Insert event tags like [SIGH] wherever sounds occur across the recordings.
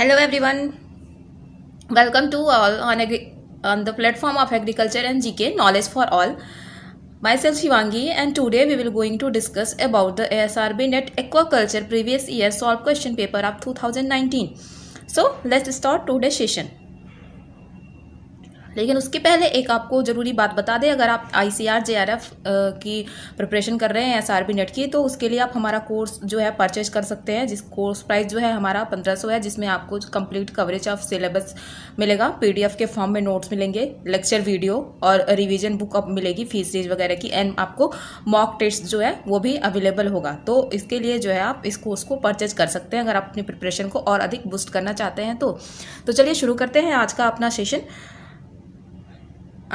Hello everyone. Welcome to all on, agri- on the platform of Agriculture and GK Knowledge for All. Myself Shivangi and today we will going to discuss about the ASRB Net Aquaculture previous year solved question paper of 2019. So let's start today's session. लेकिन उसके पहले एक आपको ज़रूरी बात बता दें अगर आप I C R J R F की प्रिपरेशन कर रहे हैं एस आर बी नेट की तो उसके लिए आप हमारा कोर्स जो है परचेज कर सकते हैं जिस कोर्स प्राइस जो है हमारा पंद्रह सौ है जिसमें आपको कंप्लीट कवरेज ऑफ सिलेबस मिलेगा पी डी एफ के फॉर्म में नोट्स मिलेंगे लेक्चर वीडियो और रिविजन बुक अब मिलेगी फीस रेज वगैरह की एंड आपको मॉक टेस्ट जो है वो भी अवेलेबल होगा तो इसके लिए जो है आप इस कोर्स को परचेज कर सकते हैं अगर आप अपनी प्रिपरेशन को और अधिक बूस्ट करना चाहते हैं तो, तो चलिए शुरू करते हैं आज का अपना सेशन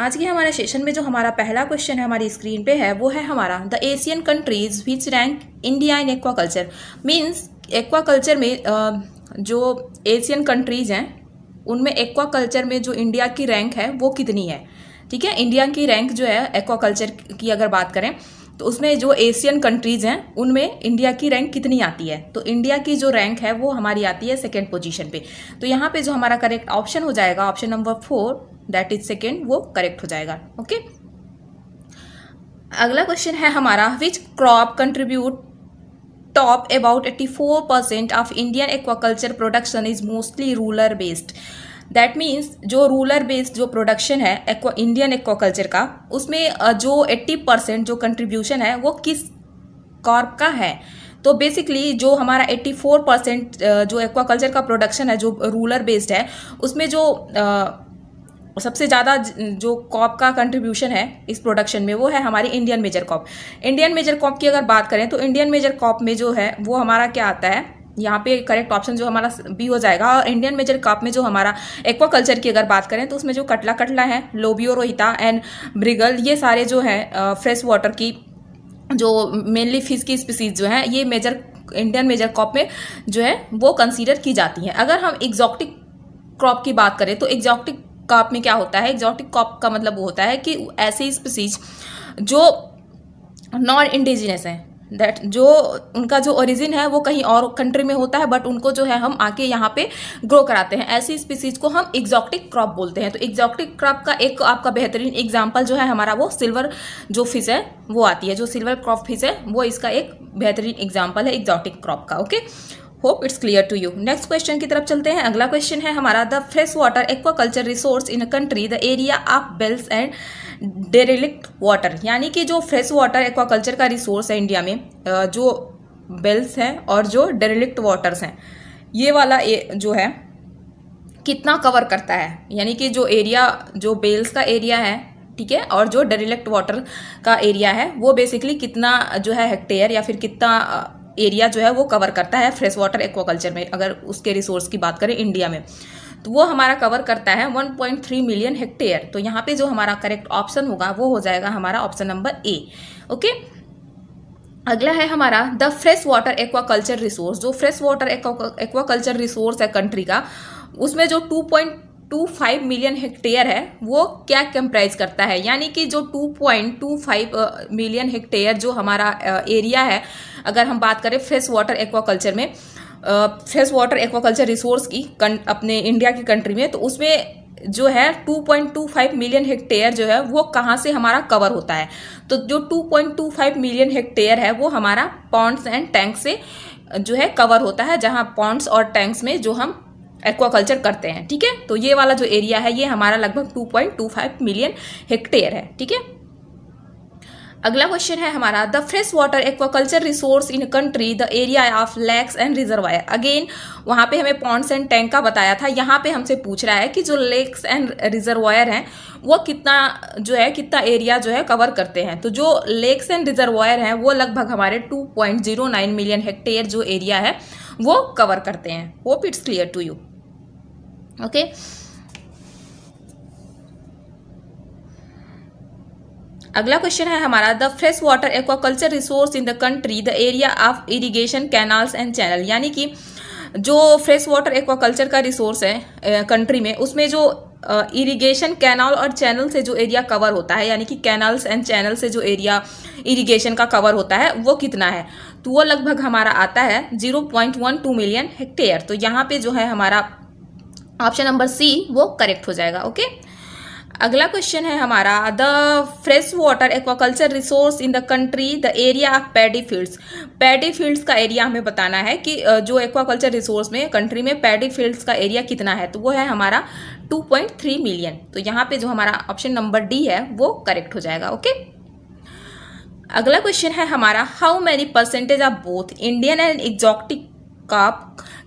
आज के हमारे सेशन में जो हमारा पहला क्वेश्चन है हमारी स्क्रीन पे है वो है हमारा the Asian countries which rank India in aquaculture means aquaculture में जो एशियन कंट्रीज हैं उनमें एक्वा कल्चर में जो इंडिया की रैंक है वो कितनी है ठीक है इंडिया की रैंक जो है एक्वा कल्चर की अगर बात करें तो उसमें जो एशियन कंट्रीज़ हैं उनमें इंडिया की रैंक कितनी आती है तो इंडिया की जो रैंक है वो हमारी आती है सेकेंड पोजिशन पे तो यहाँ पे जो हमारा करेक्ट ऑप्शन हो जाएगा option number four that is second वो करेक्ट हो जाएगा ओके अगला क्वेश्चन है हमारा which crop contribute top about eighty four percent of Indian aquaculture production is mostly rural based that means जो रूलर बेस्ड जो प्रोडक्शन है एक्वा इंडियन एक्वाकल्चर का उसमें जो एट्टी परसेंट जो कंट्रीब्यूशन है वो किस कॉर्प का है तो बेसिकली जो हमारा 84 परसेंट जो एक्वाकल्चर का प्रोडक्शन है जो रूलर बेस्ड है उसमें जो आ, सबसे ज़्यादा जो कॉप का कंट्रीब्यूशन है इस प्रोडक्शन में वो है हमारी Indian major carp Indian major carp की अगर बात करें तो इंडियन मेजर कॉप में जो है वो हमारा क्या आता है यहाँ पे करेक्ट ऑप्शन जो हमारा बी हो जाएगा और इंडियन मेजर कप में जो हमारा एक्वा कल्चर की अगर बात करें तो उसमें जो कटला कटला है लोबियो रोहिता एंड ब्रिगल ये सारे जो हैं फ्रेश वाटर की जो मेनली फिश की स्पीसीज जो हैं ये मेजर इंडियन मेजर कॉप में जो है वो कंसीडर की जाती हैं अगर हम एग्जॉक्टिक क्रॉप की बात करें तो एग्जॉक्टिक कॉप में क्या होता है एग्जॉक्टिक कॉप का मतलब वो होता है कि ऐसी स्पीसीज जो नॉन इंडिजिनस हैं दैट जो उनका जो ओरिजिन है वो कहीं और कंट्री में होता है बट उनको जो है हम आके यहाँ पे ग्रो कराते हैं ऐसी स्पीसीज को हम एग्जॉक्टिक क्रॉप बोलते हैं तो एग्जॉक्टिक क्रॉप का एक आपका बेहतरीन एग्जाम्पल जो है हमारा वो सिल्वर जो फिश है वो आती है जो सिल्वर क्रॉप फिश है वो इसका एक बेहतरीन एग्जाम्पल है एग्जॉटिक क्रॉप का okay hope it's clear to you next question की तरफ चलते हैं अगला क्वेश्चन है हमारा the fresh water aquaculture resource in a country the area of beels and derelict water यानी कि जो फ्रेश वाटर एक्वाकल्चर का रिसोर्स है इंडिया में जो बेल्स हैं और जो डेरेलिक्ट वाटर्स हैं ये वाला ए, जो है कितना कवर करता है यानी कि जो एरिया जो बेल्स का एरिया है ठीक है और जो डेरेलिक्ट वाटर का एरिया है वो बेसिकली कितना जो है हेक्टेयर या फिर कितना एरिया जो है वो कवर करता है फ्रेश वाटर एक्वाकल्चर में अगर उसके रिसोर्स की बात करें इंडिया में तो वो हमारा कवर करता है 1.3 मिलियन हेक्टेयर तो यहाँ पे जो हमारा करेक्ट ऑप्शन होगा वो हो जाएगा हमारा ऑप्शन नंबर ए ओके अगला है हमारा the fresh water aquaculture resource जो फ्रेश वाटर एक्वाकल्चर रिसोर्स है कंट्री का उसमें जो two point two five million hectare है वो क्या कंप्राइज करता है यानी कि जो two point two five million hectare जो हमारा एरिया है अगर हम बात करें फ्रेश वाटर एक्वाकल्चर में फ्रेश वाटर एक्वाकल्चर रिसोर्स की अपने इंडिया की कंट्री में तो उसमें जो है 2.25 मिलियन हेक्टेयर जो है वो कहाँ से हमारा कवर होता है तो जो 2.25 मिलियन हेक्टेयर है वो हमारा पॉन्ड्स एंड टैंक से जो है कवर होता है जहाँ पॉन्ड्स और टैंक्स में जो हम एक्वाकल्चर करते हैं ठीक है तो ये वाला जो एरिया है ये हमारा लगभग 2.25 मिलियन हेक्टेयर है ठीक है अगला क्वेश्चन है हमारा the fresh water aquaculture resource in country the area of lakes and reservoir again वहाँ पे हमें पॉन्ड्स एंड टैंक का बताया था यहाँ पे हमसे पूछ रहा है कि जो लेक्स एंड रिजर्वायर हैं वो कितना जो है कितना एरिया जो है कवर करते हैं तो जो लेक्स एंड रिजर्वायर हैं वो लगभग हमारे 2.09 मिलियन हेक्टेयर जो एरिया है वो कवर करते हैं hope it's clear to you okay okay? अगला क्वेश्चन है हमारा the fresh water aquaculture resource in the country the area of irrigation canals and channel यानी कि जो फ्रेश वाटर एक्वाकल्चर का रिसोर्स है कंट्री में उसमें जो इरिगेशन uh, कैनाल और चैनल से जो एरिया कवर होता है यानी कि कैनाल्स एंड चैनल से जो एरिया इरिगेशन का कवर होता है वो कितना है तो वो लगभग हमारा आता है zero point one two million hectare तो यहाँ पे जो है हमारा ऑप्शन नंबर सी वो करेक्ट हो जाएगा ओके okay? अगला क्वेश्चन है हमारा the fresh water aquaculture resource in the country the area of paddy fields paddy fields का एरिया हमें बताना है कि जो एक्वाकल्चर रिसोर्स में कंट्री में पैडी फील्ड्स का एरिया कितना है तो वो है हमारा 2.3 मिलियन तो यहाँ पे जो हमारा ऑप्शन नंबर डी है वो करेक्ट हो जाएगा ओके अगला क्वेश्चन है हमारा how many percentage of both Indian and exotic का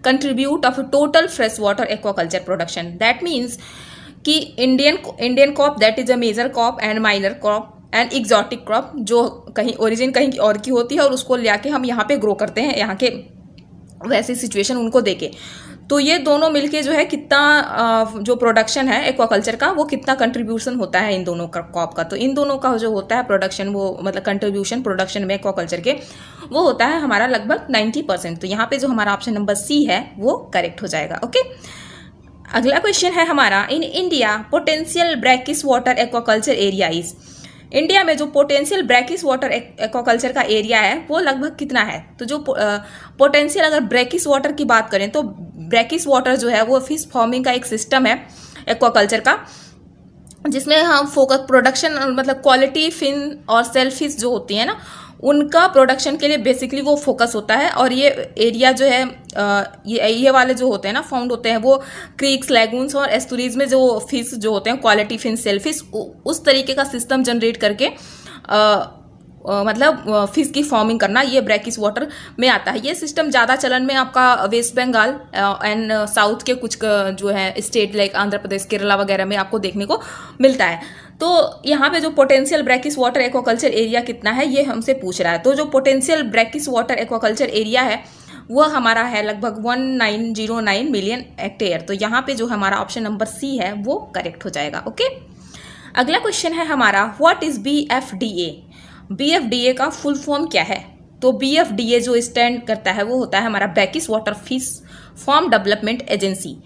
contribute of total fresh water aquaculture production that means कि Indian Indian crop that is a major crop and minor crop and exotic crop जो कहीं origin कहीं और की होती है और उसको ले हम यहाँ पे ग्रो करते हैं यहाँ के वैसे सिचुएशन उनको देके तो ये दोनों मिलके जो है कितना जो प्रोडक्शन है एक्वाकल्चर का वो कितना कंट्रीब्यूशन होता है इन दोनों का क्रॉप का तो इन दोनों का जो होता है प्रोडक्शन वो मतलब कंट्रीब्यूशन प्रोडक्शन में एक्वाकल्चर के वो होता है हमारा लगभग नाइन्टी परसेंट तो यहाँ पे जो हमारा ऑप्शन नंबर सी है वो करेक्ट हो जाएगा ओके अगला क्वेश्चन है हमारा in India potential brackish water aquaculture area is India में जो पोटेंशियल ब्रैकिस वाटर एक्वाकल्चर का एरिया है वो लगभग कितना है तो जो पोटेंशियल अगर ब्रैकिस वाटर की बात करें तो ब्रैकिस वाटर जो है वो फिश फार्मिंग का एक सिस्टम है एक्वाकल्चर का जिसमें हम फोकस प्रोडक्शन मतलब क्वालिटी फिन और सेल फिश जो होती है ना उनका प्रोडक्शन के लिए बेसिकली वो फोकस होता है और ये एरिया जो है ये ये वाले जो होते हैं ना फाउंड होते हैं वो क्रीक्स लैगून्स और एस्टोरीज में जो फिश जो होते हैं क्वालिटी फिन सेल फिश उस तरीके का सिस्टम जनरेट करके आ, मतलब फिश की फॉर्मिंग करना ये ब्रैकिस वाटर में आता है ये सिस्टम ज़्यादा चलन में आपका वेस्ट बंगाल एंड साउथ के कुछ जो है स्टेट लाइक आंध्र प्रदेश केरला वगैरह में आपको देखने को मिलता है तो यहाँ पे जो potential brackish water aquaculture area कितना है ये हमसे पूछ रहा है तो जो potential brackish water aquaculture area है वह हमारा है लगभग one nine zero nine million hectare तो यहाँ पे जो हमारा ऑप्शन नंबर सी है वो करेक्ट हो जाएगा ओके अगला क्वेश्चन है हमारा what is B F D A B F D A का फुल फॉर्म क्या है तो बी एफ डी ए जो स्टैंड करता है वो होता है हमारा brackish water fish farm development agency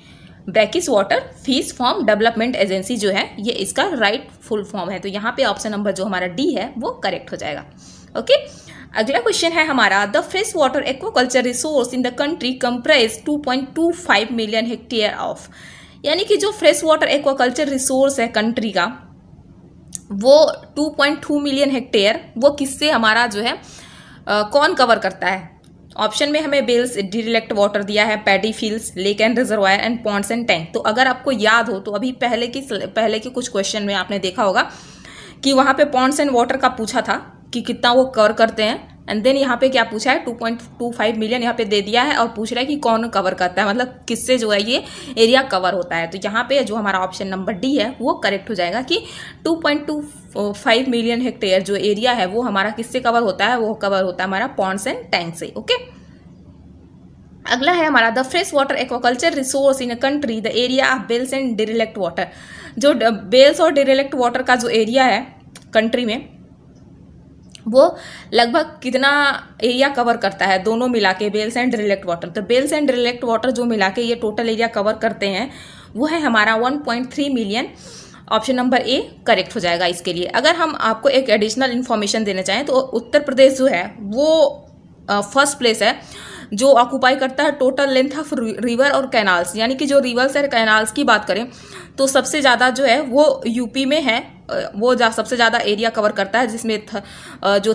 brackish water fish farm development agency जो है ये इसका राइट फुल फॉर्म है तो यहाँ पे ऑप्शन नंबर जो हमारा डी है वो करेक्ट हो जाएगा ओके अगला क्वेश्चन है हमारा the fresh water aquaculture resource in the country comprise 2.25 million hectare of यानी कि जो फ्रेश वाटर एक्वाकल्चर रिसोर्स है कंट्री का वो 2.2 मिलियन हेक्टेयर वो किससे हमारा जो है आ, कौन कवर करता है ऑप्शन में हमें बेल्स डिलेक्ट वाटर दिया है paddy fields lake and reservoir and ponds and tank तो अगर आपको याद हो तो अभी पहले की पहले के कुछ क्वेश्चन में आपने देखा होगा कि वहाँ पे पॉन्ट्स एंड वाटर का पूछा था कि कितना वो कवर करते हैं एंड देन यहाँ पे क्या पूछा है 2.25 मिलियन यहाँ पे दे दिया है और पूछ रहा है कि कौन कवर करता है मतलब किससे जो है ये एरिया कवर होता है तो यहाँ पे जो हमारा ऑप्शन नंबर डी है वो करेक्ट हो जाएगा कि 2.25 मिलियन हेक्टेयर जो एरिया है वो हमारा किससे कवर होता है वो कवर होता है हमारा पॉन्ड्स एंड टैंक से ओके अगला है हमारा the fresh water aquaculture resource in a country the area of beels and derelict water जो बेल्स और डिरेलेक्ट वाटर का जो एरिया है कंट्री में वो लगभग कितना एरिया कवर करता है दोनों मिला के बेल्स एंड रिलेक्ट वाटर तो बेल्स एंड रिलेक्ट वाटर जो मिला के ये टोटल एरिया कवर करते हैं वो है हमारा 1.3 million option number A correct हो जाएगा इसके लिए अगर हम आपको एक एडिशनल इन्फॉर्मेशन देना चाहें तो उत्तर प्रदेश जो है वो फर्स्ट प्लेस है जो ऑक्यूपाई करता है टोटल लेंथ ऑफ रिवर और कैनाल्स यानी कि जो रिवर्स और कैनाल्स की बात करें तो सबसे ज़्यादा जो है वो यूपी में है वो जा, सबसे ज़्यादा एरिया कवर करता है जिसमें थ, जो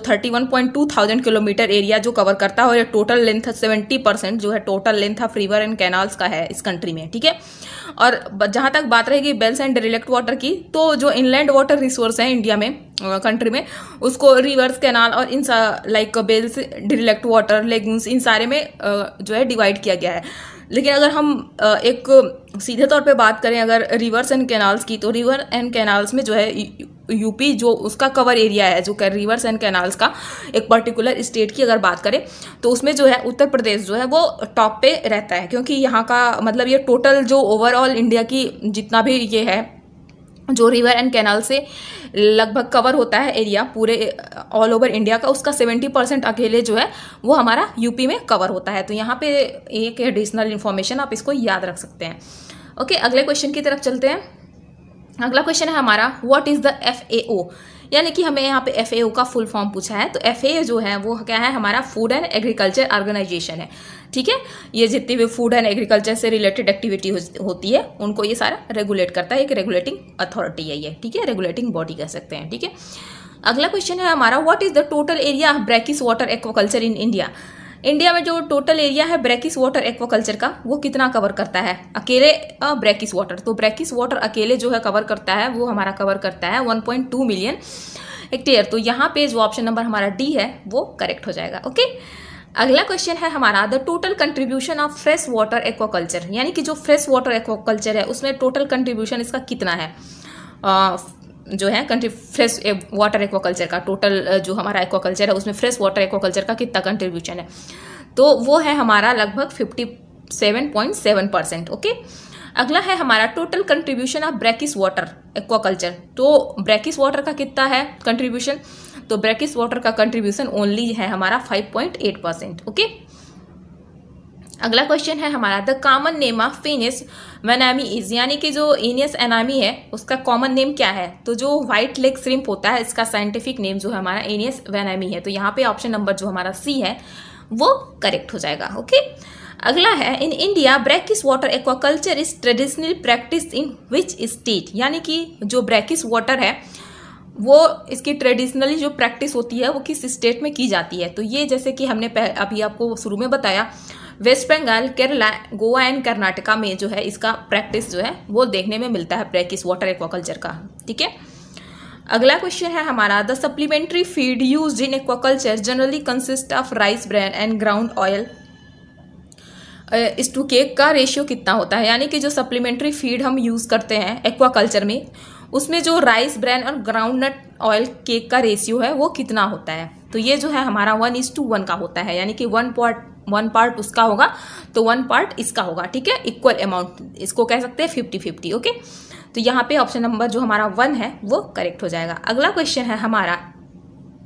टू थाउजेंड किलोमीटर एरिया जो कवर करता है और ये टोटल लेंथ 70 परसेंट जो है total length of river and canals का है इस कंट्री में ठीक है और जहाँ तक बात रहेगी बेल्स एंड रिलेक्ट वाटर की तो जो इनलैंड वाटर रिसोर्स है इंडिया में कंट्री में उसको रिवर्स कैनाल और इन like beels derelict water lagoons इन सारे में जो है डिवाइड किया गया है लेकिन अगर हम एक सीधे तौर पे बात करें अगर रिवर्स एंड कैनाल्स की तो रिवर एंड कैनाल्स में जो है यूपी जो उसका कवर एरिया है जो रिवर्स एंड कैनाल्स का एक पर्टिकुलर स्टेट की अगर बात करें तो उसमें जो है उत्तर प्रदेश जो है वो टॉप पे रहता है क्योंकि यहाँ का मतलब ये टोटल जो ओवरऑल इंडिया की जितना भी ये है जो रिवर एंड कैनाल से लगभग कवर होता है एरिया पूरे ऑल ओवर इंडिया का उसका सेवेंटी परसेंट अकेले जो है वो हमारा यूपी में कवर होता है तो यहाँ पे एक एडिशनल इन्फॉर्मेशन आप इसको याद रख सकते हैं ओके अगले क्वेश्चन की तरफ चलते हैं अगला क्वेश्चन है हमारा what is the F A O यानी कि हमें यहाँ पे एफ का फुल फॉर्म पूछा है तो एफ जो है वो क्या है हमारा फूड एंड एग्रीकल्चर ऑर्गेनाइजेशन है ठीक है ये जितनी भी फूड एंड एग्रीकल्चर से रिलेटेड एक्टिविटी होती है उनको ये सारा रेगुलेट करता है एक रेगुलेटिंग अथॉरिटी है ये ठीक है रेगुलेटिंग बॉडी कह सकते हैं ठीक है अगला क्वेश्चन है हमारा what is the total area of brackish water aquaculture in India India में जो टोटल एरिया है ब्रैकिस वाटर एक्वाकल्चर का वो कितना कवर करता है अकेले ब्रैकिस वाटर तो ब्रैकिस वाटर अकेले जो है कवर करता है वो हमारा कवर करता है 1.2 मिलियन हेक्टेयर तो यहाँ पे जो ऑप्शन नंबर हमारा डी है वो करेक्ट हो जाएगा ओके अगला क्वेश्चन है हमारा the total contribution of fresh water aquaculture यानी कि जो फ्रेश वाटर एक्वाकल्चर है उसमें टोटल कंट्रीब्यूशन इसका कितना है जो है कंट्री फ्रेश वाटर एक्वाकल्चर का टोटल eh, जो हमारा एक्वाकल्चर है उसमें फ्रेश वाटर एक्वाकल्चर का कितना कंट्रीब्यूशन है तो वो है हमारा लगभग fifty seven point seven percent okay अगला है हमारा total contribution of brackish water aquaculture तो ब्रैकिस वाटर का कितना है कंट्रीब्यूशन तो ब्रैकिस वाटर का कंट्रीब्यूशन ओनली है हमारा five point eight percent okay अगला क्वेश्चन है हमारा the common name of Penaeus vannamei is यानी कि जो इनियस एनामी है उसका कॉमन नेम क्या है तो जो व्हाइट लेग स्रिम्प होता है इसका साइंटिफिक नेम जो है हमारा एनियस वेनामी है तो यहाँ पे ऑप्शन नंबर जो हमारा सी है वो करेक्ट हो जाएगा ओके अगला है in India brackish water aquaculture is traditional practice in which state यानी कि जो ब्रैकिस वाटर है वो इसकी ट्रेडिशनली जो प्रैक्टिस होती है वो किस स्टेट में की जाती है तो ये जैसे कि हमने अभी आपको शुरू में बताया वेस्ट बंगाल केरला गोवा एंड कर्नाटका में जो है इसका प्रैक्टिस जो है वो देखने में मिलता है प्रैक्टिस वाटर एक्वाकल्चर का ठीक है अगला क्वेश्चन है हमारा the supplementary feed use in aquaculture generally consist of rice bran and ground oil is to cake का रेशियो कितना होता है यानी कि जो सप्लीमेंट्री फीड हम यूज़ करते हैं एक्वाकल्चर में उसमें जो राइस ब्रैन और ग्राउंड नट ऑयल केक का रेशियो है वो कितना होता है तो ये जो है हमारा वन इज टू वन का होता है यानी कि वन पॉट वन पार्ट उसका होगा तो वन पार्ट इसका होगा ठीक है इक्वल अमाउंट इसको कह सकते हैं फिफ्टी फिफ्टी ओके तो यहाँ पे ऑप्शन नंबर जो हमारा वन है वो करेक्ट हो जाएगा अगला क्वेश्चन है हमारा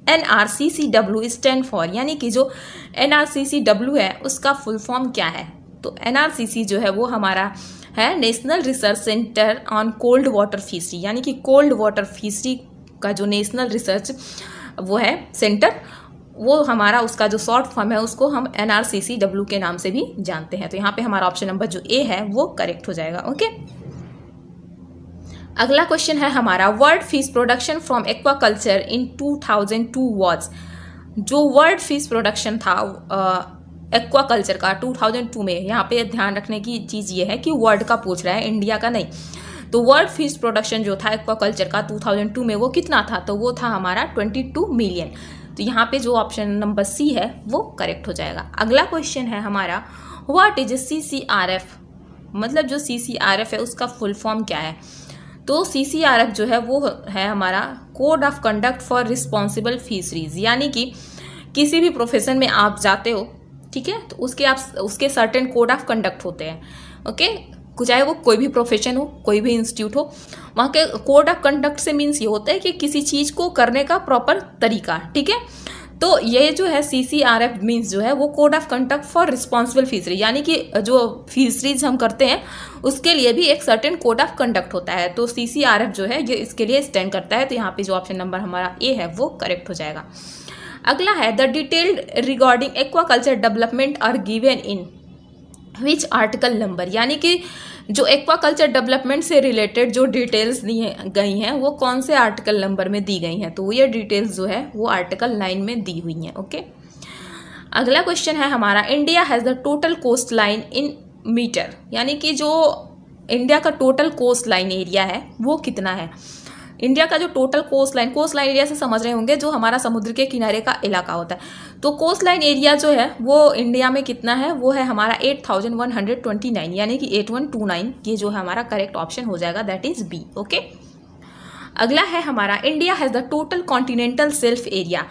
N R C C W stand for यानी कि जो N R C C W है उसका फुल फॉर्म क्या है तो एन आर सी सी जो है वो हमारा है national research centre on cold water fishery यानी कि कोल्ड वाटर फिशरी का जो नेशनल रिसर्च वो है सेंटर वो हमारा उसका जो शॉर्ट फॉर्म है उसको हम N R C C W के नाम से भी जानते हैं तो यहाँ पे हमारा ऑप्शन नंबर जो ए है वो करेक्ट हो जाएगा ओके अगला क्वेश्चन है हमारा world fish production from aquaculture in 2002 thousand two was जो वर्ल्ड फिश प्रोडक्शन था एक्वा कल्चर का 2002 में यहाँ पे ध्यान रखने की चीज़ ये है कि वर्ल्ड का पूछ रहा है इंडिया का नहीं तो वर्ल्ड फिश प्रोडक्शन जो था एक्वा कल्चर का 2002 में वो कितना था तो वो था हमारा 22 मिलियन तो यहाँ पे जो ऑप्शन नंबर सी है वो करेक्ट हो जाएगा अगला क्वेश्चन है हमारा what is C C R F मतलब जो सी सी आर एफ है उसका फुल फॉर्म क्या है तो सी सी आर एफ जो है वो है हमारा code of conduct for responsible fisheries यानी कि किसी भी प्रोफेशन में आप जाते हो ठीक है तो उसके आप उसके सर्टेन कोड ऑफ कंडक्ट होते हैं ओके चाहे वो कोई भी प्रोफेशन हो कोई भी इंस्टीट्यूट हो वहाँ के कोड ऑफ कंडक्ट से मीन्स ये होता है कि किसी चीज़ को करने का प्रॉपर तरीका ठीक है तो ये जो है C C R F means जो है वो code of conduct for responsible fishery यानी कि जो फीसरीज हम करते हैं उसके लिए भी एक सर्टेन कोड ऑफ कंडक्ट होता है तो सी सी आर एफ जो है ये इसके लिए स्टैंड करता है तो यहाँ पे जो ऑप्शन नंबर हमारा ए है वो करेक्ट हो जाएगा अगला है the detailed regarding aquaculture development are given in which article number यानी कि जो एक्वाकल्चर डेवलपमेंट से रिलेटेड जो डिटेल्स दी गई हैं वो कौन से आर्टिकल नंबर में दी गई हैं तो ये डिटेल्स जो है वो आर्टिकल नाइन में दी हुई हैं ओके अगला क्वेश्चन है हमारा India has the total coast line in metre यानी कि जो इंडिया का टोटल कोस्ट लाइन एरिया है वो कितना है इंडिया का जो total coast line coast line area से समझ रहे होंगे जो हमारा समुद्र के किनारे का इलाका होता है तो कोस्ट लाइन एरिया जो है वो इंडिया में कितना है वो है हमारा eight thousand one hundred twenty nine यानी कि एट वन टू नाइन ये जो है हमारा करेक्ट ऑप्शन हो जाएगा दैट इज़ बी ओके अगला है हमारा India has the total continental shelf area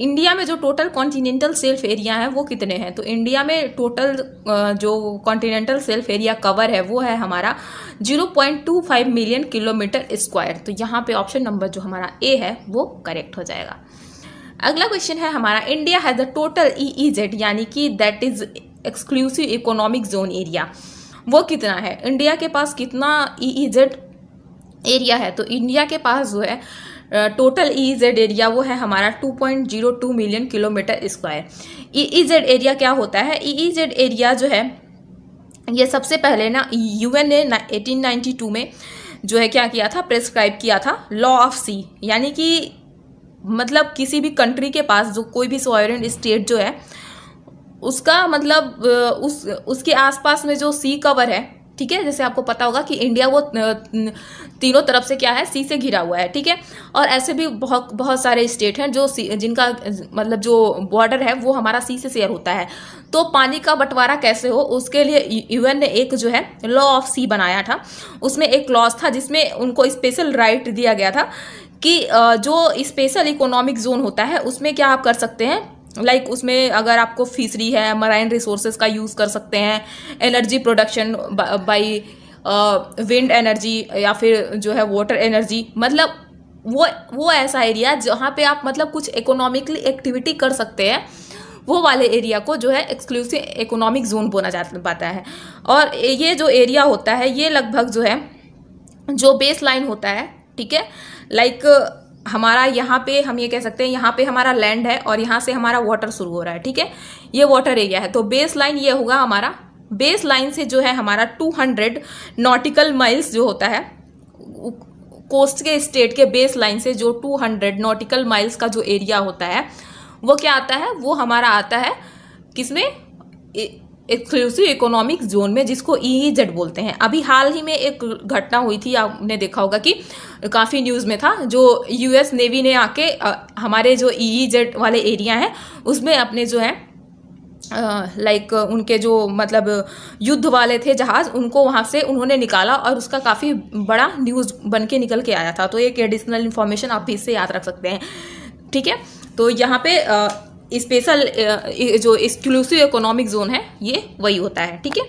India में जो टोटल कॉन्टिनेंटल सेल्फ एरिया है वो कितने हैं तो इंडिया में टोटल जो कॉन्टिनेंटल सेल्फ एरिया कवर है वो है हमारा 0.25 मिलियन किलोमीटर स्क्वायर तो यहाँ पे ऑप्शन नंबर जो हमारा ए है वो करेक्ट हो जाएगा अगला क्वेश्चन है हमारा India has the total E यानी कि that is exclusive economic zone area वो कितना है इंडिया के पास कितना ई ई एरिया है तो इंडिया के पास जो है टोटल ई जेड एरिया वो है हमारा 2.02 million kilometre square E Z area क्या होता है ई जेड एरिया जो है ये सबसे पहले ना यूएन ने 1892 में जो है क्या किया था प्रेस्क्राइब किया था लॉ ऑफ सी यानी कि मतलब किसी भी कंट्री के पास जो कोई भी सॉयरन स्टेट जो है उसका मतलब उस उसके आसपास में जो सी कवर है ठीक है जैसे आपको पता होगा कि इंडिया वो तीनों तरफ से क्या है सी से घिरा हुआ है ठीक है और ऐसे भी बहुत बहुत सारे स्टेट हैं जो जिनका मतलब जो बॉर्डर है वो हमारा सी से शेयर होता है तो पानी का बंटवारा कैसे हो उसके लिए यूएन ने एक जो है लॉ ऑफ सी बनाया था उसमें एक लॉज था जिसमें उनको स्पेशल राइट दिया गया था कि जो स्पेशल इकोनॉमिक जोन होता है उसमें क्या आप कर सकते हैं लाइक like उसमें अगर आपको फिशरी है मराइन रिसोर्सेज का यूज़ कर सकते हैं energy production by wind energy या फिर जो है वाटर एनर्जी मतलब वो वो ऐसा एरिया जहाँ पे आप मतलब कुछ इकोनॉमिकली एक्टिविटी कर सकते हैं वो वाले एरिया को जो है एक्सक्लूसिव इकोनॉमिक जोन बोला जा पाता है और ये जो एरिया होता है ये लगभग जो है जो बेस लाइन होता है ठीक है लाइक हमारा यहाँ पे हम ये कह सकते हैं यहाँ पे हमारा लैंड है और यहाँ से हमारा वाटर शुरू हो रहा है ठीक है ये वाटर एरिया है तो बेस लाइन ये होगा हमारा बेस लाइन से जो है हमारा 200 नॉटिकल माइल्स जो होता है कोस्ट के स्टेट के बेस लाइन से जो 200 नॉटिकल माइल्स का जो एरिया होता है वो क्या आता है वो हमारा आता है किसमें एक्सक्लूसिव इकोनॉमिक जोन में जिसको ई e जेड बोलते हैं अभी हाल ही में एक घटना हुई थी आपने देखा होगा कि काफ़ी न्यूज़ में था जो यूएस नेवी ने आके हमारे जो ई e जेड वाले एरिया हैं उसमें अपने जो है लाइक uh, like, उनके जो मतलब युद्ध वाले थे जहाज़ उनको वहाँ से उन्होंने निकाला और उसका काफ़ी बड़ा न्यूज़ बन के निकल के आया था तो एक एडिशनल इन्फॉर्मेशन आप भी इससे याद रख सकते हैं ठीक है तो यहाँ पे uh, स्पेशल uh, जो एक्सक्लूसिव इकोनॉमिक जोन है ये वही होता है ठीक है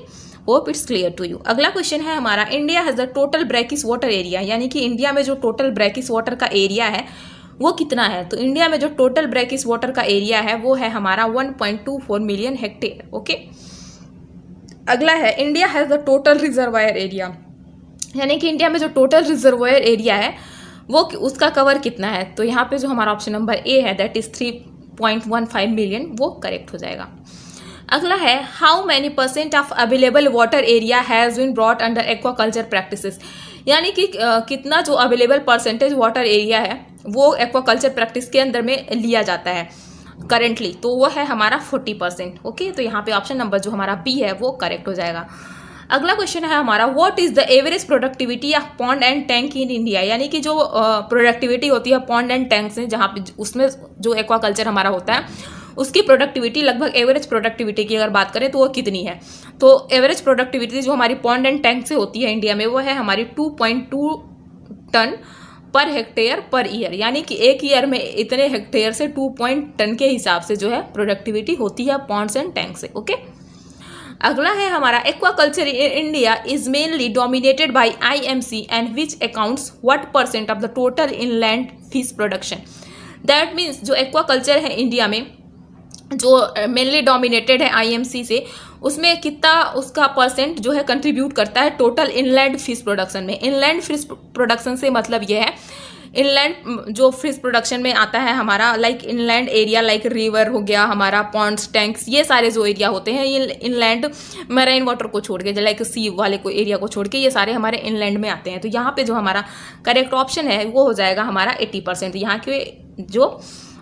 hope it's clear to you अगला क्वेश्चन है हमारा India has the total brackish water area यानी कि इंडिया में जो टोटल ब्रैकिस वाटर का एरिया है वो कितना है तो इंडिया में जो टोटल ब्रैकिस वाटर का एरिया है वो है हमारा 1.24 मिलियन हेक्टेयर ओके अगला है India has the total reservoir area यानी कि इंडिया में जो टोटल रिजर्वायर एरिया है वो उसका कवर कितना है तो यहाँ पे जो हमारा ऑप्शन नंबर ए है that is three point one five million वो करेक्ट हो जाएगा अगला है how many percent of available water area has been brought under aquaculture practices यानी कि कितना जो अवेलेबल परसेंटेज वाटर एरिया है वो एक्वाकल्चर प्रैक्टिस के अंदर में लिया जाता है करेंटली तो वो है हमारा फोर्टी परसेंट ओके तो यहाँ पे ऑप्शन नंबर जो हमारा बी है वो करेक्ट हो जाएगा अगला क्वेश्चन है हमारा what is the average productivity of pond and tank in India यानी कि जो प्रोडक्टिविटी होती है पॉन्ड एंड टैंक से जहाँ पे उसमें जो एक्वा कल्चर हमारा होता है उसकी प्रोडक्टिविटी लगभग एवरेज प्रोडक्टिविटी की अगर बात करें तो वो कितनी है तो एवरेज प्रोडक्टिविटी जो हमारी पॉन्ड एंड टैंक से होती है इंडिया में वो है हमारी two point two ton per hectare per year यानी कि एक ईयर में इतने हेक्टेयर से टू पॉइंट टन के हिसाब से जो है प्रोडक्टिविटी होती है पॉन्ड्स एंड टैंक से ओके okay? अगला है हमारा aquaculture in India is mainly dominated by IMC and which accounts what percent of the total inland fish production that means जो एक्वाकल्चर है इंडिया में जो मेनली uh, डोमिनेटेड है IMC से उसमें कितना उसका परसेंट जो है कंट्रीब्यूट करता है टोटल इनलैंड फिश प्रोडक्शन में इनलैंड फिश प्रोडक्शन से मतलब यह है इनलैंड जो फिश प्रोडक्शन में आता है हमारा like inland area like river हो गया हमारा पॉन्ड्स टैंक्स ये सारे जो एरिया होते हैं ये इनलैंड मेराइन वाटर को छोड़ के लाइक सी वाले को एरिया को छोड़ के ये सारे हमारे इनलैंड में आते हैं तो यहाँ पे जो हमारा करेक्ट ऑप्शन है वो हो जाएगा हमारा एट्टी परसेंट यहाँ के जो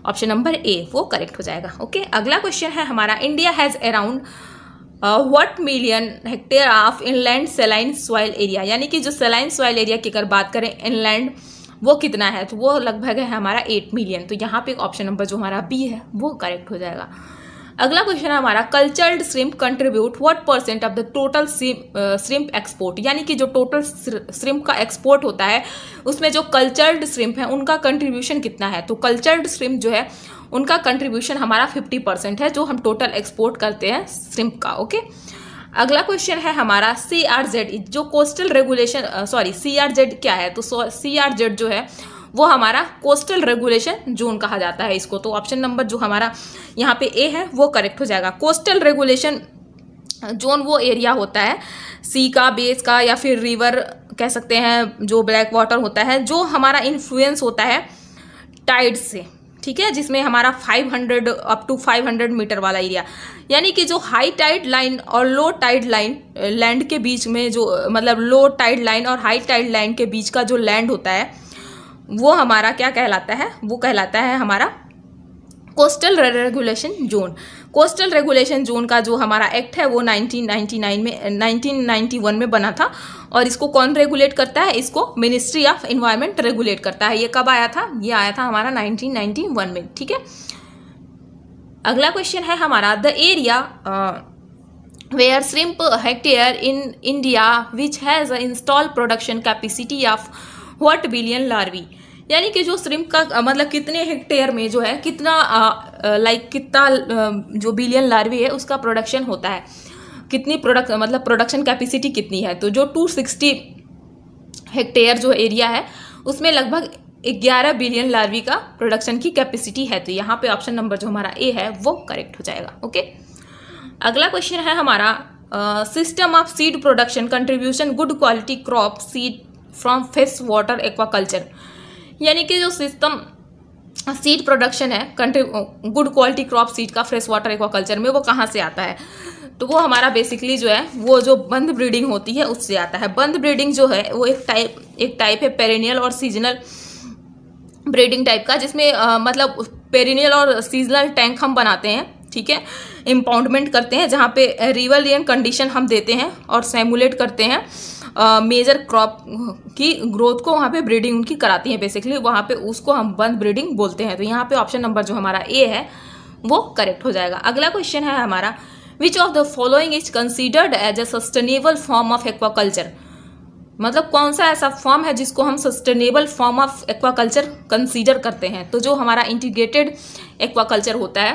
ऑप्शन नंबर ए वो करेक्ट हो जाएगा ओके अगला क्वेश्चन है हमारा India has around what million hectare of inland saline soil area यानी कि जो सेलाइन सॉइल एरिया की अगर बात करें इनलैंड वो कितना है तो वो लगभग है हमारा एट मिलियन तो यहाँ पे ऑप्शन नंबर जो हमारा बी है वो करेक्ट हो जाएगा अगला क्वेश्चन है हमारा cultured shrimp contribute what percent of the total shrimp export यानी कि जो टोटल श्रिम्प का एक्सपोर्ट होता है उसमें जो कल्चर्ड श्रिम्प है उनका कंट्रीब्यूशन कितना है तो कल्चर्ड श्रिम्प जो है उनका कंट्रीब्यूशन हमारा फिफ्टी परसेंट है जो हम टोटल एक्सपोर्ट करते हैं श्रिम्प का ओके okay? अगला क्वेश्चन है हमारा सी आर जेड जो coastal regulation sorry C R Z क्या है तो सी आर जेड जो है वो हमारा कोस्टल रेगुलेशन जोन कहा जाता है इसको तो ऑप्शन नंबर जो हमारा यहाँ पे ए है वो करेक्ट हो जाएगा कोस्टल रेगुलेशन जोन वो एरिया होता है सी का बेस का या फिर रिवर कह सकते हैं जो ब्लैक वाटर होता है जो हमारा इन्फ्लुएंस होता है टाइड से ठीक है जिसमें हमारा 500 अप टू 500 मीटर वाला एरिया यानी कि जो हाई टाइड लाइन और लो टाइड लाइन लैंड के बीच में जो मतलब लो टाइड लाइन और हाई टाइड लाइन के बीच का जो लैंड होता है वो हमारा क्या कहलाता है वो कहलाता है हमारा coastal regulation zone coastal regulation zone का जो हमारा एक्ट है वो 1999 में 1991 में बना था और इसको कौन रेगुलेट करता है इसको मिनिस्ट्री ऑफ इन्वायरमेंट रेगुलेट करता है ये कब आया था ये आया था हमारा 1991 में ठीक है अगला क्वेश्चन है हमारा द एरिया वेयर स्विम्प हेक्टेयर in India which has install production capacity of what billion larvae यानी कि जो श्रिम्प का मतलब कितने हेक्टेयर में जो है कितना लाइक कितना जो बिलियन लार्वी है उसका प्रोडक्शन होता है कितनी प्रोडक्ट मतलब प्रोडक्शन कैपेसिटी कितनी है तो जो 260 हेक्टेयर जो एरिया है उसमें लगभग 11 बिलियन लार्वी का प्रोडक्शन की कैपेसिटी है तो यहाँ पे ऑप्शन नंबर जो हमारा ए है वो करेक्ट हो जाएगा ओके अगला क्वेश्चन है हमारा system of seed production contribution good quality crop seed from fresh water aquaculture यानी कि जो सिस्टम सीड प्रोडक्शन है country good quality crop seed का फ्रेश वाटर एक्वाकल्चर में वो कहाँ से आता है तो वो हमारा बेसिकली जो है वो जो बंद ब्रीडिंग होती है उससे आता है बंद ब्रीडिंग जो है वो एक टाइप एक टाइप है पेरिनियल और सीजनल ब्रीडिंग टाइप का जिसमें आ, मतलब पेरिनियल और सीजनल टैंक हम बनाते हैं ठीक है इम्पाउंडमेंट करते हैं जहाँ पे रिवलियन कंडीशन हम देते हैं और सेमुलेट करते हैं मेजर क्रॉप की ग्रोथ को वहाँ पे ब्रीडिंग उनकी कराती है बेसिकली वहाँ पे उसको हम बंद ब्रीडिंग बोलते हैं तो यहाँ पे ऑप्शन नंबर जो हमारा ए है वो करेक्ट हो जाएगा अगला क्वेश्चन है हमारा which of the following is considered as a sustainable form of aquaculture मतलब कौन सा ऐसा फॉर्म है जिसको हम sustainable form of aquaculture consider करते हैं तो जो हमारा इंटीग्रेटेड एक्वाकल्चर होता है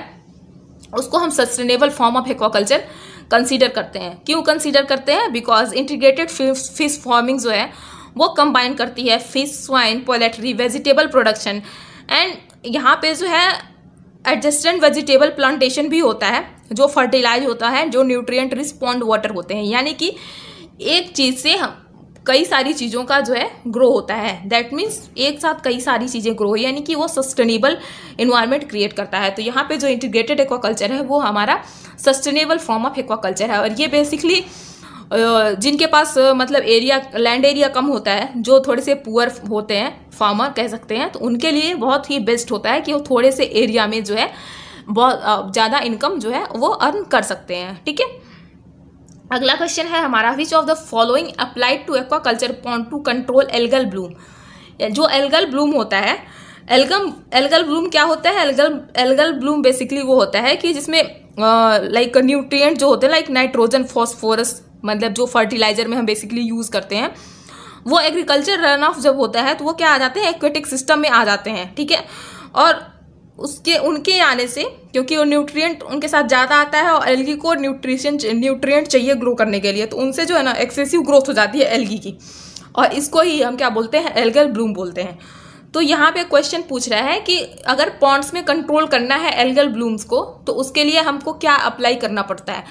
उसको हम sustainable form of aquaculture consider करते हैं क्यों कंसीडर करते हैं बिकॉज इंटीग्रेटेड फिश फार्मिंग जो है वो कंबाइन करती है fish swine poultry vegetable production and यहाँ पे जो है एडजस्टेंट वेजिटेबल प्लांटेशन भी होता है जो फर्टिलाइज होता है जो न्यूट्रिएंट रिस्पॉन्ड वाटर होते हैं यानी कि एक चीज़ से हम कई सारी चीज़ों का जो है ग्रो होता है दैट मीन्स एक साथ कई सारी चीज़ें ग्रो यानी कि वो सस्टेनेबल इन्वायरमेंट क्रिएट करता है तो यहाँ पे जो इंटीग्रेटेड एक्वाकल्चर है वो हमारा सस्टेनेबल फॉर्म ऑफ एक्वाकल्चर है और ये बेसिकली जिनके पास मतलब एरिया लैंड एरिया कम होता है जो थोड़े से पुअर होते हैं फार्मर कह सकते हैं तो उनके लिए बहुत ही बेस्ट होता है कि वो थोड़े से एरिया में जो है बहुत ज़्यादा इनकम जो है वो अर्न कर सकते हैं ठीक है अगला क्वेश्चन है हमारा which of the following applied to aquaculture pond to control algal bloom जो एल्गल ब्लूम होता है एल्गम एल्गल ब्लूम क्या होता है एल्गल एल्गल ब्लूम बेसिकली वो होता है कि जिसमें लाइक न्यूट्रिएंट जो होते हैं लाइक नाइट्रोजन फॉस्फोरस मतलब जो फर्टिलाइजर में हम बेसिकली यूज़ करते हैं वो एग्रीकल्चर रन ऑफ जब होता है तो वो क्या आ जाते हैं एक्वेटिक सिस्टम में आ जाते हैं ठीक है और उसके उनके आने से क्योंकि वो न्यूट्रिएंट उनके साथ ज़्यादा आता है और एलगी को न्यूट्रिशन न्यूट्रिएंट चाहिए ग्रो करने के लिए तो उनसे जो है ना एक्सेसिव ग्रोथ हो जाती है एलगी की और इसको ही हम क्या बोलते हैं एल्गल ब्लूम बोलते हैं तो यहाँ पे क्वेश्चन पूछ रहा है कि अगर पॉन्ड्स में कंट्रोल करना है एल्गल ब्लूम्स को तो उसके लिए हमको क्या अप्लाई करना पड़ता है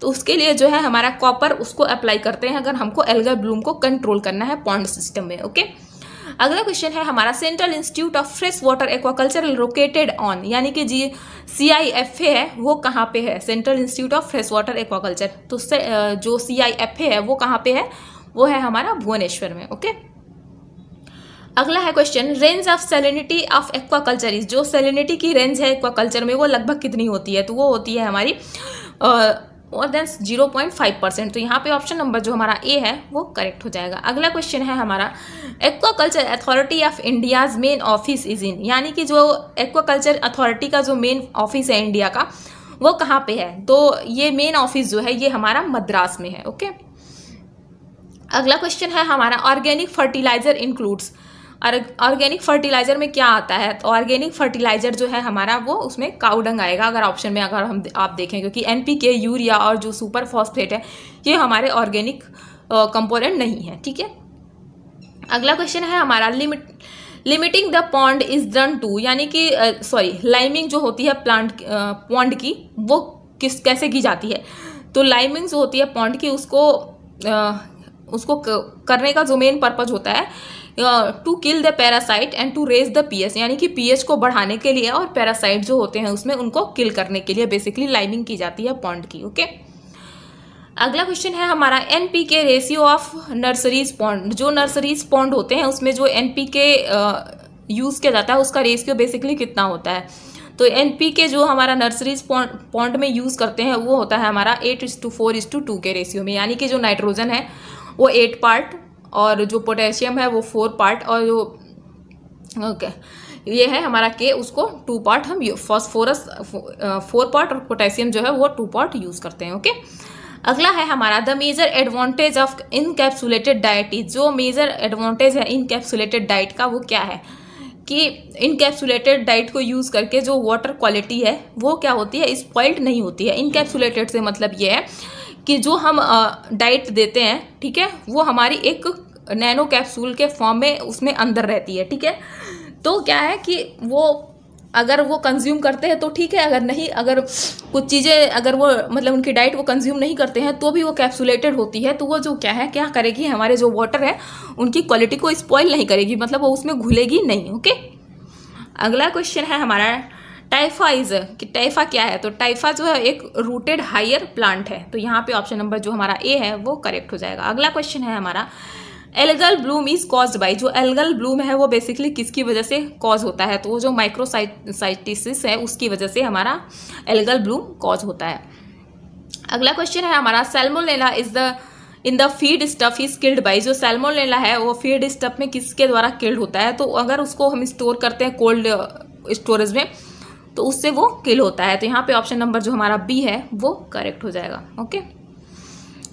तो उसके लिए जो है हमारा कॉपर उसको अप्लाई करते हैं अगर हमको एल्गल ब्लूम को कंट्रोल करना है पॉन्ड सिस्टम में ओके okay? अगला क्वेश्चन है हमारा central institute of fresh water aquaculture located on यानी कि जी सी आई एफ ए है वो कहाँ पे है central institute of fresh water aquaculture तो से, जो सी आई एफ ए है वो कहाँ पे है वो है हमारा भुवनेश्वर में ओके अगला है question range of salinity of aquaculture जो सेलिनिटी की रेंज है एक्वाकल्चर में वो लगभग कितनी होती है तो वो होती है हमारी more than zero point five percent तो यहाँ पे ऑप्शन नंबर जो हमारा ए है वो करेक्ट हो जाएगा अगला क्वेश्चन है हमारा aquaculture authority of India's main office is in यानी कि जो एक्वाकल्चर अथॉरिटी का जो मेन ऑफिस है इंडिया का वो कहाँ पे है तो ये मेन ऑफिस जो है ये हमारा मद्रास में है ओके अगला क्वेश्चन है हमारा organic fertiliser includes organic fertiliser में क्या आता है तो ऑर्गेनिक फर्टिलाइज़र जो है हमारा वो उसमें काउडंग आएगा अगर ऑप्शन में अगर हम आप देखें क्योंकि एन यूरिया और जो सुपर फॉस्फेट है ये हमारे ऑर्गेनिक कंपोनेंट नहीं है ठीक है अगला क्वेश्चन है हमारा limit limiting the pond is done to यानी कि सॉरी लाइमिंग जो होती है प्लांट पॉन्ड की वो किस कैसे की जाती है तो लाइमिंग जो होती है पॉन्ड की उसको आ, उसको करने का जो मेन पर्पज होता है to kill the parasite and to raise the pH यानी कि पीएच को बढ़ाने के लिए और पैरासाइट जो होते हैं उसमें उनको किल करने के लिए बेसिकली लाइनिंग की जाती है पॉन्ड की ओके अगला क्वेश्चन है हमारा N P K ratio of nurseries pond जो नर्सरीज पॉन्ड होते हैं उसमें जो एन पी के यूज़ किया जाता है उसका रेशियो बेसिकली कितना होता है तो एन पी के जो हमारा नर्सरीज पॉन्ड में यूज़ करते हैं वो होता है हमारा eight is to four is to two के रेशियो में यानी कि जो नाइट्रोजन है वो एट पार्ट और जो पोटेशियम है वो फोर पार्ट और जो ओके ये है हमारा के उसको टू पार्ट हम फॉस्फोरस फोर पार्ट और पोटेशियम जो है वो टू पार्ट यूज़ करते हैं ओके अगला है हमारा the major advantage of encapsulated diet is जो मेजर एडवांटेज है इनकेप्सुलेटेड डाइट का वो क्या है कि इनकेप्सुलेटेड डाइट को यूज़ करके जो वाटर क्वालिटी है वो क्या होती है स्पॉइल्ड नहीं होती है इनकेप्सुलेटेड से मतलब ये है कि जो हम डाइट देते हैं ठीक है वो हमारी एक नैनो कैप्सूल के फॉर्म में उसमें अंदर रहती है ठीक है तो क्या है कि वो अगर वो कंज्यूम करते हैं तो ठीक है अगर नहीं अगर कुछ चीज़ें अगर वो मतलब उनकी डाइट वो कंज्यूम नहीं करते हैं तो भी वो कैप्सुलेटेड होती है तो वो जो क्या है क्या करेगी हमारे जो वाटर है उनकी क्वालिटी को स्पॉइल नहीं करेगी मतलब वो उसमें घुलेगी नहीं ओके अगला क्वेश्चन है हमारा टाइफा इज कि टाइफा क्या है तो टाइफा जो है एक रूटेड हायर प्लांट है तो यहाँ पे ऑप्शन नंबर जो हमारा ए है वो करेक्ट हो जाएगा अगला क्वेश्चन है हमारा algal bloom is cause by जो एलगल ब्लूम है वो बेसिकली किसकी वजह से कॉज होता है तो वो जो माइक्रोसाइटिस है उसकी वजह से हमारा एलगल ब्लूम कॉज होता है अगला क्वेश्चन है हमारा salmonella is the in the feed stuff is killed by जो सेलमोलेला है वो फीड स्टफ में किसके द्वारा किल्ड होता है तो अगर उसको हम स्टोर करते हैं कोल्ड स्टोरेज uh, में तो उससे वो किल होता है तो यहाँ पे ऑप्शन नंबर जो हमारा बी है वो करेक्ट हो जाएगा ओके okay?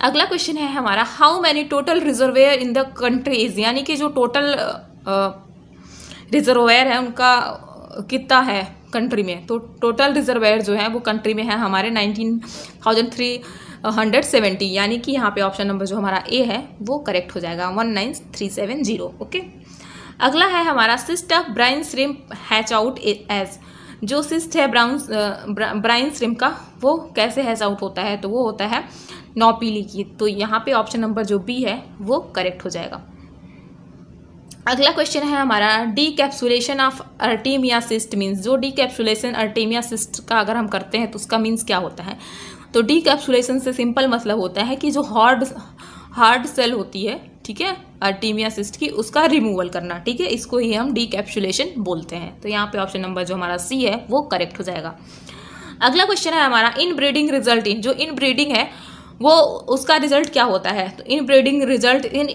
अगला क्वेश्चन है हमारा how many total reservoir in the countries यानी कि जो टोटल रिजर्वेयर है उनका कितना है कंट्री में तो टोटल रिजर्वेयर जो है वो कंट्री में है हमारे nineteen thousand three hundred seventy यानी कि यहाँ पे ऑप्शन नंबर जो हमारा ए है वो करेक्ट हो जाएगा one nine three seven zero okay अगला है हमारा cyst of brine shrimp hatch out as जो सिस्ट है ब्राउन ब्राइन स्रिम का वो कैसे हैज आउट होता है तो वो होता है नौपीली की तो यहाँ पे ऑप्शन नंबर जो बी है वो करेक्ट हो जाएगा अगला क्वेश्चन है हमारा decapsulation of Artemia cyst means जो डी कैप्सुलेशन अर्टीमिया सिस्ट का अगर हम करते हैं तो उसका मीन्स क्या होता है तो डी कैप्सुलेशन से सिंपल मतलब होता है कि जो हार्ड हार्ड सेल होती है ठीक है आर्टीमिया सिस्ट की उसका रिमूवल करना ठीक है इसको ही हम डिकैप्सुलेशन बोलते हैं तो यहाँ पे ऑप्शन नंबर जो हमारा सी है वो करेक्ट हो जाएगा अगला क्वेश्चन है हमारा इन ब्रीडिंग रिजल्ट इन जो इन ब्रीडिंग है वो उसका रिजल्ट क्या होता है तो inbreeding result in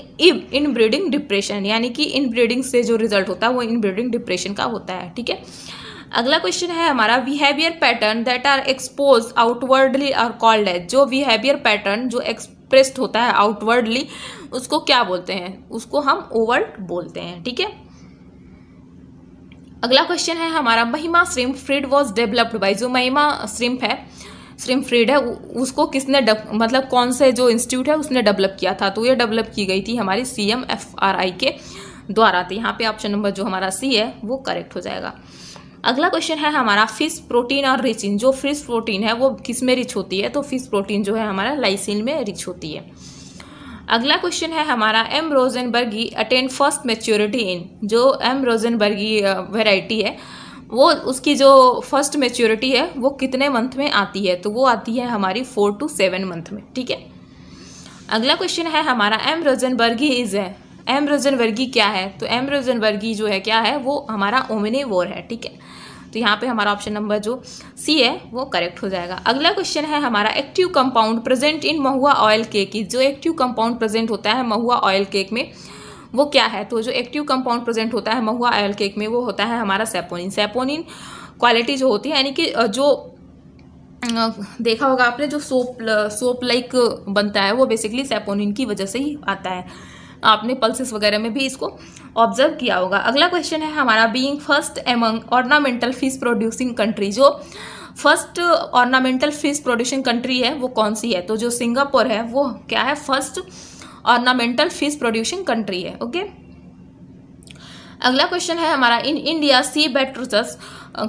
inbreeding depression यानी कि इन ब्रीडिंग से जो रिजल्ट होता है वो इन ब्रीडिंग डिप्रेशन का होता है ठीक है अगला क्वेश्चन है हमारा behaviour pattern that are expose outwardly are called है जो बिहेवियर पैटर्न जो एक्स प्रेस्ड होता है आउटवर्डली उसको क्या बोलते हैं उसको हम ओवर्ड बोलते हैं ठीक है अगला क्वेश्चन है हमारा महिमा श्रीम फ्रीड वॉज डेवलप्ड बाई जो महिमा श्रीम्प है श्रीम फ्रीड है उसको किसने डब, मतलब कौन से जो इंस्टीट्यूट है उसने डेवलप किया था तो ये डेवलप की गई थी हमारी C M F R I के द्वारा तो यहाँ पे ऑप्शन नंबर जो हमारा सी है वो करेक्ट हो जाएगा अगला क्वेश्चन है हमारा फिश प्रोटीन और रिचिन जो फिश प्रोटीन है वो किस में रिच होती है तो फिश प्रोटीन जो है हमारा लाइसिन में रिच होती है अगला क्वेश्चन है हमारा M rosenbergii attend first maturity in जो एम रोजनबर्गी वेराइटी है वो उसकी जो फर्स्ट मेच्योरिटी है वो कितने मंथ में आती है तो वो आती है हमारी फोर टू सेवन मंथ में ठीक है अगला क्वेश्चन है हमारा एम रोजनबर्गी इज़ है एम रोजनबर्गी क्या है तो एम रोजनबर्गी जो है क्या है वो हमारा ओमिनी वोर है ठीक है तो यहाँ पे हमारा ऑप्शन नंबर जो सी है वो करेक्ट हो जाएगा अगला क्वेश्चन है हमारा active compound present in mahua oil cake जो एक्टिव कंपाउंड प्रेजेंट होता है महुआ ऑयल केक में वो क्या है तो जो एक्टिव कंपाउंड प्रेजेंट होता है महुआ ऑयल केक में वो होता है हमारा सेपोनिन सेपोनिन क्वालिटी जो होती है यानी कि जो देखा होगा आपने जो सोप सोप लाइक बनता है वो बेसिकली सेपोनिन की वजह से ही आता है आपने पल्सेस वगैरह में भी इसको ऑब्जर्व किया होगा अगला क्वेश्चन है हमारा being first among ornamental fish producing country जो first ornamental fish producing country है वो कौन सी है तो जो सिंगापुर है वो क्या है first ornamental fish producing country है ओके अगला क्वेश्चन है हमारा इन इंडिया सी बेट्रोस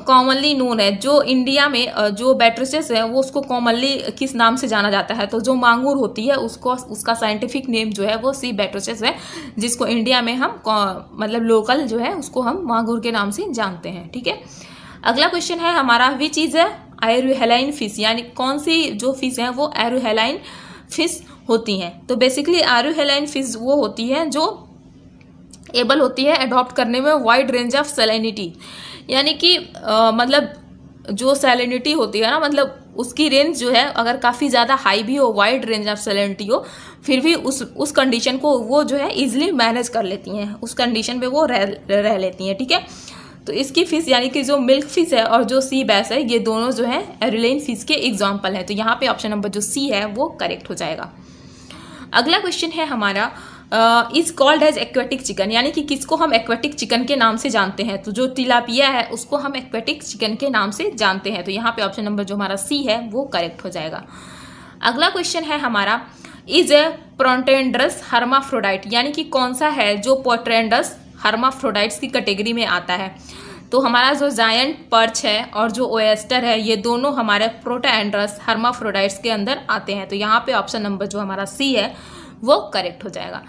कॉमनली नोन है जो इंडिया में जो बैट्रिसेस है वो उसको कॉमनली किस नाम से जाना जाता है तो जो मांगूर होती है उसको उसका साइंटिफिक नेम जो है वो सी बैट्रिसेस है जिसको इंडिया में हम मतलब लोकल जो है उसको हम मांगूर के नाम से जानते हैं ठीक है अगला क्वेश्चन है हमारा भी चीज़ है आयरुहेलाइन फिश यानी कौन सी जो फिश है वो आयरुहेलाइन फिश होती हैं तो बेसिकली आयरुहेलाइन फिश वो होती है जो एबल होती है अडॉप्ट करने में वाइड रेंज ऑफ सेलेनिटी यानी कि मतलब जो सैलिनिटी होती है ना मतलब उसकी रेंज जो है अगर काफ़ी ज़्यादा हाई भी हो वाइड रेंज ऑफ सैलिनिटी हो फिर भी उस उस कंडीशन को वो जो है इजिली मैनेज कर लेती हैं उस कंडीशन पे वो रह रह लेती हैं ठीक है तो इसकी फीस यानी कि जो मिल्क फीस है और जो सी बैस है ये दोनों जो है एरोलाइन फीस के एग्जाम्पल हैं तो यहाँ पे ऑप्शन नंबर जो सी है वो करेक्ट हो जाएगा अगला क्वेश्चन है हमारा is called as aquatic chicken यानी कि किसको हम एक्वेटिक चिकन के नाम से जानते हैं तो जो तिलापिया है उसको हम एक्वेटिक चिकन के नाम से जानते हैं तो यहाँ पे ऑप्शन नंबर जो हमारा सी है वो करेक्ट हो जाएगा अगला क्वेश्चन है हमारा इज ए प्रोटेंड्रस हर्माफ्रोडाइट यानी कि कौन सा है जो पोट्रेंडस हर्माफ्रोडाइट्स की कैटेगरी में आता है तो हमारा जो जायंट पर्च है और जो ओएस्टर है ये दोनों हमारे प्रोटेंड्रस हर्माफ्रोडाइट्स के अंदर आते हैं तो यहाँ पे ऑप्शन नंबर जो हमारा सी है वो करेक्ट हो जाएगा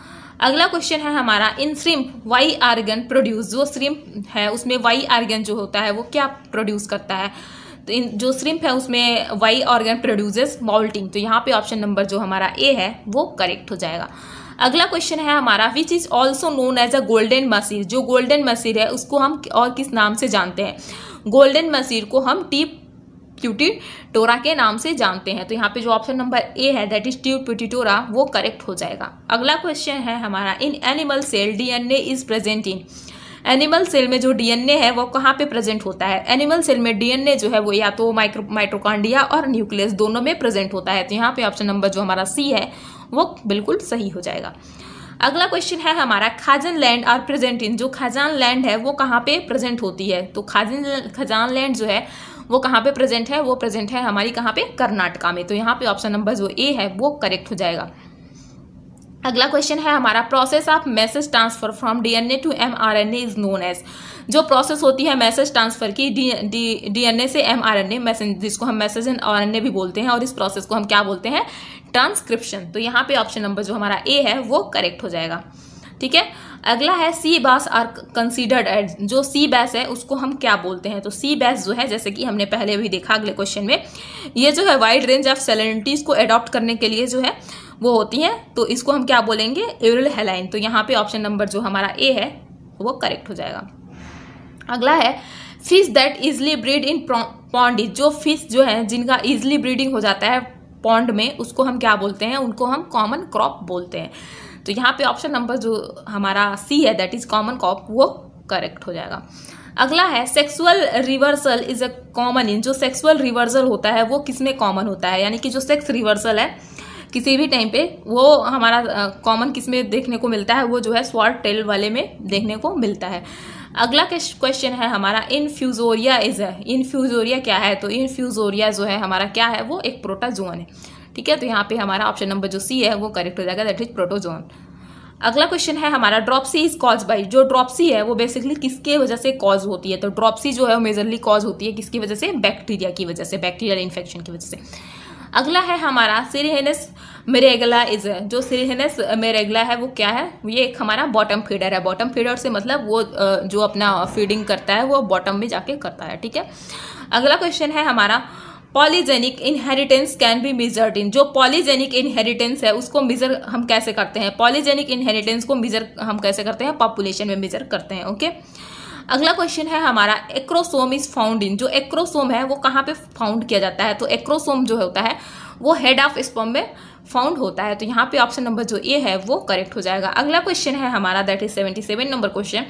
अगला क्वेश्चन है हमारा in shrimp Y organ produce जो श्रिम्प है उसमें वाई आर्गन जो होता है वो क्या प्रोड्यूस करता है तो इन जो श्रिम्प है उसमें वाई ऑर्गन प्रोड्यूसेस मॉल्टिंग तो यहाँ पे ऑप्शन नंबर जो हमारा ए है वो करेक्ट हो जाएगा अगला क्वेश्चन है हमारा which is also known as a golden mahseer जो गोल्डन मसीर है उसको हम और किस नाम से जानते हैं गोल्डन मसीर को हम टीप टोरा के नाम से जानते हैं तो यहाँ पे जो ऑप्शन नंबर ए है दैट इज ट्यूब प्यूटिटोरा वो करेक्ट हो जाएगा अगला क्वेश्चन है हमारा in animal cell DNA is present in animal cell में जो डीएनए है वो कहाँ पे प्रेजेंट होता है एनिमल सेल में डीएनए जो है वो या तो माइक्रो माइक्रोकॉन्डिया और न्यूक्लियस दोनों में प्रेजेंट होता है तो यहाँ पे ऑप्शन नंबर जो हमारा सी है वो बिल्कुल सही हो जाएगा अगला क्वेश्चन है हमारा खाजन लैंड आर प्रेजेंट इन जो खजान लैंड है वो कहाँ पे प्रेजेंट होती है तो खाजन खजान लैंड जो है वो कहाँ पे प्रेजेंट है वो प्रेजेंट है हमारी कहाँ पे कर्नाटका में तो यहाँ पे ऑप्शन नंबर जो ए है वो करेक्ट हो जाएगा अगला क्वेश्चन है हमारा process of message transfer from DNA to mRNA is known as जो प्रोसेस होती है मैसेज ट्रांसफर की डीएनए से एमआरएनए मैसेज जिसको हम मैसेज एंड आरएनए भी बोलते हैं और इस प्रोसेस को हम क्या बोलते हैं ट्रांसक्रिप्शन तो यहाँ पे ऑप्शन नंबर जो हमारा ए है वो करेक्ट हो जाएगा ठीक है अगला है sea bass are considered as जो सी बैस है उसको हम क्या बोलते हैं तो सी बैस जो है जैसे कि हमने पहले भी देखा अगले क्वेश्चन में ये जो है वाइड रेंज ऑफ सेलिनिटीज़ को एडॉप्ट करने के लिए जो है वो होती हैं तो इसको हम क्या बोलेंगे एवरल हेलाइन तो यहाँ पे ऑप्शन नंबर जो हमारा ए है वो करेक्ट हो जाएगा अगला है fish that easily breed in pond जो फिश जो है जिनका इजली ब्रीडिंग हो जाता है पॉन्ड में उसको हम क्या बोलते हैं उनको हम कॉमन क्रॉप बोलते हैं तो यहाँ पे ऑप्शन नंबर जो हमारा सी है दैट इज कॉमन कॉप वो करेक्ट हो जाएगा अगला है sexual reversal is a common in जो सेक्सुअल रिवर्सल होता है वो किस में कॉमन होता है यानी कि जो सेक्स रिवर्सल है किसी भी टाइम पे वो हमारा कॉमन किस में देखने को मिलता है वो जो है स्वाट टेल वाले में देखने को मिलता है अगला क्वेश्चन है हमारा इनफ्यूजोरिया इज है इनफ्यूजोरिया क्या है तो इनफ्यूजोरिया जो है हमारा क्या है वो एक प्रोटाजोन है ठीक है तो यहाँ पे हमारा ऑप्शन नंबर जो सी है वो करेक्ट हो जाएगा दैट इज प्रोटोजोन अगला क्वेश्चन है हमारा ड्रॉपसी इज कॉज बाई जो ड्रॉपसी है वो बेसिकली किसके वजह से कॉज होती है तो ड्रॉपसी जो है वो मेजरली कॉज होती है किसकी वजह से बैक्टीरिया की वजह से बैक्टीरियल इन्फेक्शन की वजह से अगला है हमारा सिरिहेनस मेरेगला इज जो सीरीहेनस मेरेगला है वो क्या है ये एक हमारा बॉटम फीडर है बॉटम फीडर से मतलब वो जो अपना फीडिंग करता है वो बॉटम में जाके करता है ठीक है अगला क्वेश्चन है हमारा polygenic inheritance can be measured in जो पॉलीजेनिक इनहेरिटेंस है उसको मेजर हम कैसे करते हैं पॉलीजेनिक इनहेरिटेंस को मेजर हम कैसे करते हैं पॉपुलेशन में मेजर करते हैं ओके अगला क्वेश्चन है हमारा एक्रोसोम इज फाउंड इन जो एक्रोसोम है वो कहाँ पे फाउंड किया जाता है तो एक्रोसोम जो होता है वो हेड ऑफ स्पम में फाउंड होता है तो यहाँ पे ऑप्शन नंबर जो ए है वो करेक्ट हो जाएगा अगला क्वेश्चन है हमारा that is seventy seven number question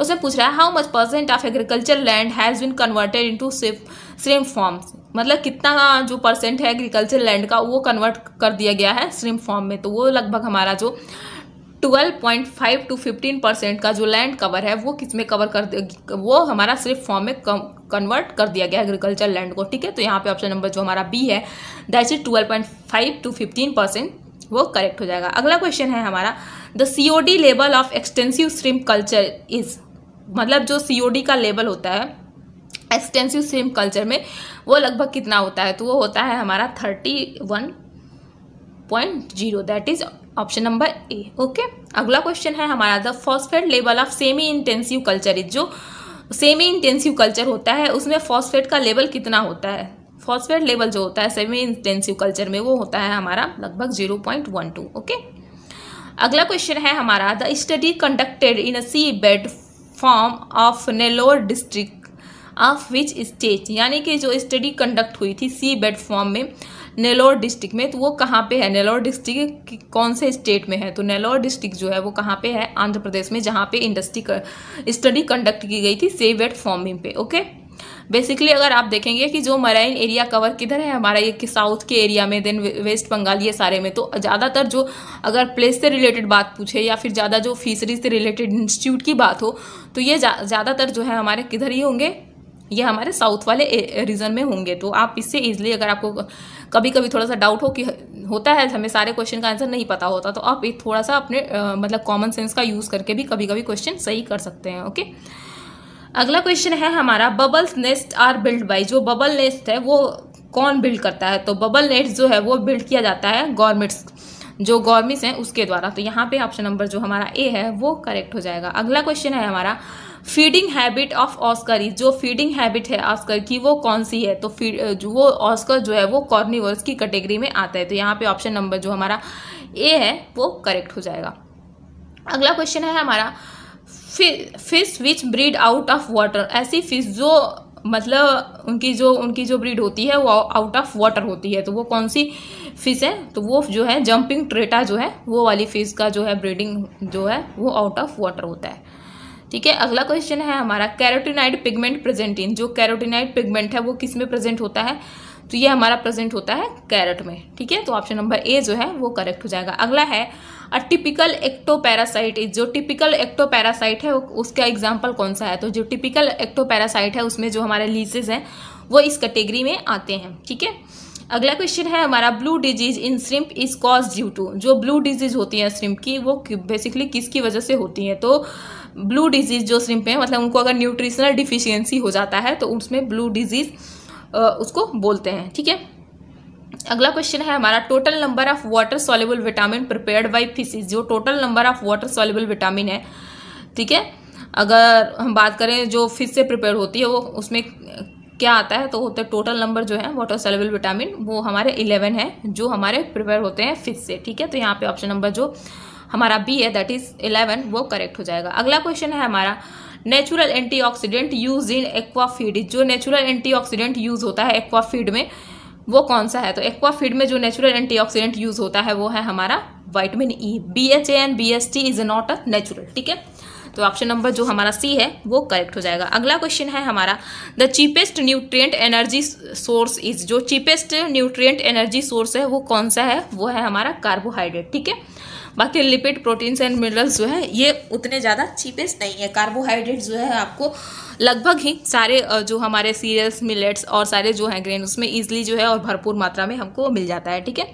उसमें पूछ रहा है how much percent of agriculture land has been converted into shrimp farm मतलब कितना जो परसेंट है एग्रीकल्चर लैंड का वो कन्वर्ट कर दिया गया है श्रिम फॉर्म में तो वो लगभग हमारा जो twelve point five to fifteen percent का जो लैंड कवर है वो किस में कवर कर वो हमारा सिर्फ फॉर्म में कन्वर्ट कर दिया गया एग्रीकल्चर लैंड को ठीक है तो यहाँ पे ऑप्शन नंबर जो हमारा बी है that is twelve point five to fifteen percent वो करेक्ट हो जाएगा अगला क्वेश्चन है हमारा the C O D level of extensive shrimp culture is मतलब जो सी ओ डी का लेवल होता है एक्सटेंसिव स्ट्रीम कल्चर में वो लगभग कितना होता है तो वो होता है हमारा thirty one point zero that is option number A okay अगला क्वेश्चन है हमारा the phosphate level of semi intensive culture is जो सेमी इंटेंसिव कल्चर होता है उसमें फॉस्फेट का लेवल कितना होता है फॉस्फेट लेवल जो होता है सेमी इंटेंसिव कल्चर में वो होता है हमारा लगभग zero point one two okay अगला क्वेश्चन है हमारा the study conducted in sea bed farm of Nellore district of which state यानी कि जो स्टडी कंडक्ट हुई थी सी बेड फॉर्म में नेलोर डिस्ट्रिक्ट में तो वो कहाँ पे है नेलोर डिस्ट्रिक्ट कौन से स्टेट में है तो नेलोर डिस्ट्रिक्ट जो है वो कहाँ पे है आंध्र प्रदेश में जहाँ पे इंडस्ट्री स्टडी कंडक्ट की गई थी सेव एट फॉर्मिंग पे ओके बेसिकली अगर आप देखेंगे कि जो मराइन एरिया कवर किधर है हमारा ये कि साउथ के एरिया में देन वेस्ट बंगाल ये सारे में तो ज़्यादातर जो अगर प्लेस से रिलेटेड बात पूछे या फिर ज़्यादा जो फिशरीज से रिलेटेड इंस्टीट्यूट की बात हो तो ये ज़्यादातर जो है हमारे किधर ही होंगे ये हमारे साउथ वाले रीजन में होंगे तो आप इससे इजिली अगर आपको कभी कभी थोड़ा सा डाउट हो कि होता है हमें सारे क्वेश्चन का आंसर नहीं पता होता तो आप एक थोड़ा सा अपने आ, मतलब कॉमन सेंस का यूज़ करके भी कभी कभी क्वेश्चन सही कर सकते हैं ओके अगला क्वेश्चन है हमारा bubbles nest are build by जो बबल नेस्ट है वो कौन बिल्ड करता है तो बबल नेट जो है वो बिल्ड किया जाता है गवर्नमेंट्स जो गवर्नमेंट्स हैं उसके द्वारा तो यहाँ पे ऑप्शन नंबर जो हमारा ए है वो करेक्ट हो जाएगा अगला क्वेश्चन है हमारा feeding habit of oscar is जो फीडिंग हैबिट है ऑस्कर की वो कौन सी है तो फीड वो ऑस्कर जो है वो कॉर्निवर्स की कैटेगरी में आता है तो यहाँ पे ऑप्शन नंबर जो हमारा ए है वो करेक्ट हो जाएगा अगला क्वेश्चन है हमारा fish which breed out of water ऐसी फिश जो मतलब उनकी जो उनकी जो ब्रीड होती है वो आउट ऑफ वाटर होती है तो वो कौन सी फिश है तो वो जो है जंपिंग ट्रेटा जो है वो वाली फिश का जो है ब्रीडिंग जो है वो आउट ऑफ वाटर होता है ठीक है अगला क्वेश्चन है हमारा कैरोटीनाइड पिगमेंट प्रेजेंट इन जो कैरोटिनाइड पिगमेंट है वो किस में प्रेजेंट होता है तो ये हमारा प्रेजेंट होता है कैरेट में ठीक है तो ऑप्शन नंबर ए जो है वो करेक्ट हो जाएगा अगला है अ टिपिकल एक्टोपैरासाइट जो टिपिकल एक्टोपैरासाइट है उसका एग्जाम्पल कौन सा है तो जो टिपिकल एक्टोपैरासाइट है उसमें जो हमारे लीसेज हैं वो इस कैटेगरी में आते हैं ठीक है अगला क्वेश्चन है हमारा blue disease in shrimp is cause due to जो ब्लू डिजीज होती है श्रिम्प की वो बेसिकली किसकी वजह से होती है तो ब्लू डिजीज़ जो श्रिम्प है मतलब उनको अगर न्यूट्रिशनल डिफिशियंसी हो जाता है तो उसमें ब्लू डिजीज़ उसको बोलते हैं ठीक है अगला क्वेश्चन है हमारा total number of water soluble vitamin prepared by fishes जो total number of water soluble vitamin है ठीक है अगर हम बात करें जो फिश से प्रिपेयर होती है वो उसमें क्या आता है तो होते टोटल नंबर जो है वाटर सॉल्युबल विटामिन वो हमारे इलेवन है जो हमारे प्रिपेयर होते हैं फिश से ठीक है तो यहाँ पे ऑप्शन नंबर जो हमारा बी है दैट इज इलेवन वो करेक्ट हो जाएगा अगला क्वेश्चन है हमारा natural antioxidant use in aquafeed जो नेचुरल एंटीऑक्सीडेंट यूज होता है एक्वाफीड में वो कौन सा है तो एक्वाफीड में जो नेचुरल एंटीऑक्सीडेंट यूज होता है वो है हमारा vitamin E B H A N B S T is not a natural ठीक है तो ऑप्शन नंबर जो हमारा सी है वो करेक्ट हो जाएगा अगला क्वेश्चन है हमारा the cheapest nutrient energy source is जो चीपेस्ट न्यूट्रिएंट एनर्जी सोर्स है वो कौन सा है वो है हमारा कार्बोहाइड्रेट ठीक है बाकी लिपिड प्रोटीन्स एंड मिनरल्स जो है ये उतने ज़्यादा चीपेस्ट नहीं है कार्बोहाइड्रेट जो है आपको लगभग ही सारे जो हमारे सीरियल्स मिलेट्स और सारे जो हैं ग्रेन उसमें ईजिली जो है और भरपूर मात्रा में हमको मिल जाता है ठीक है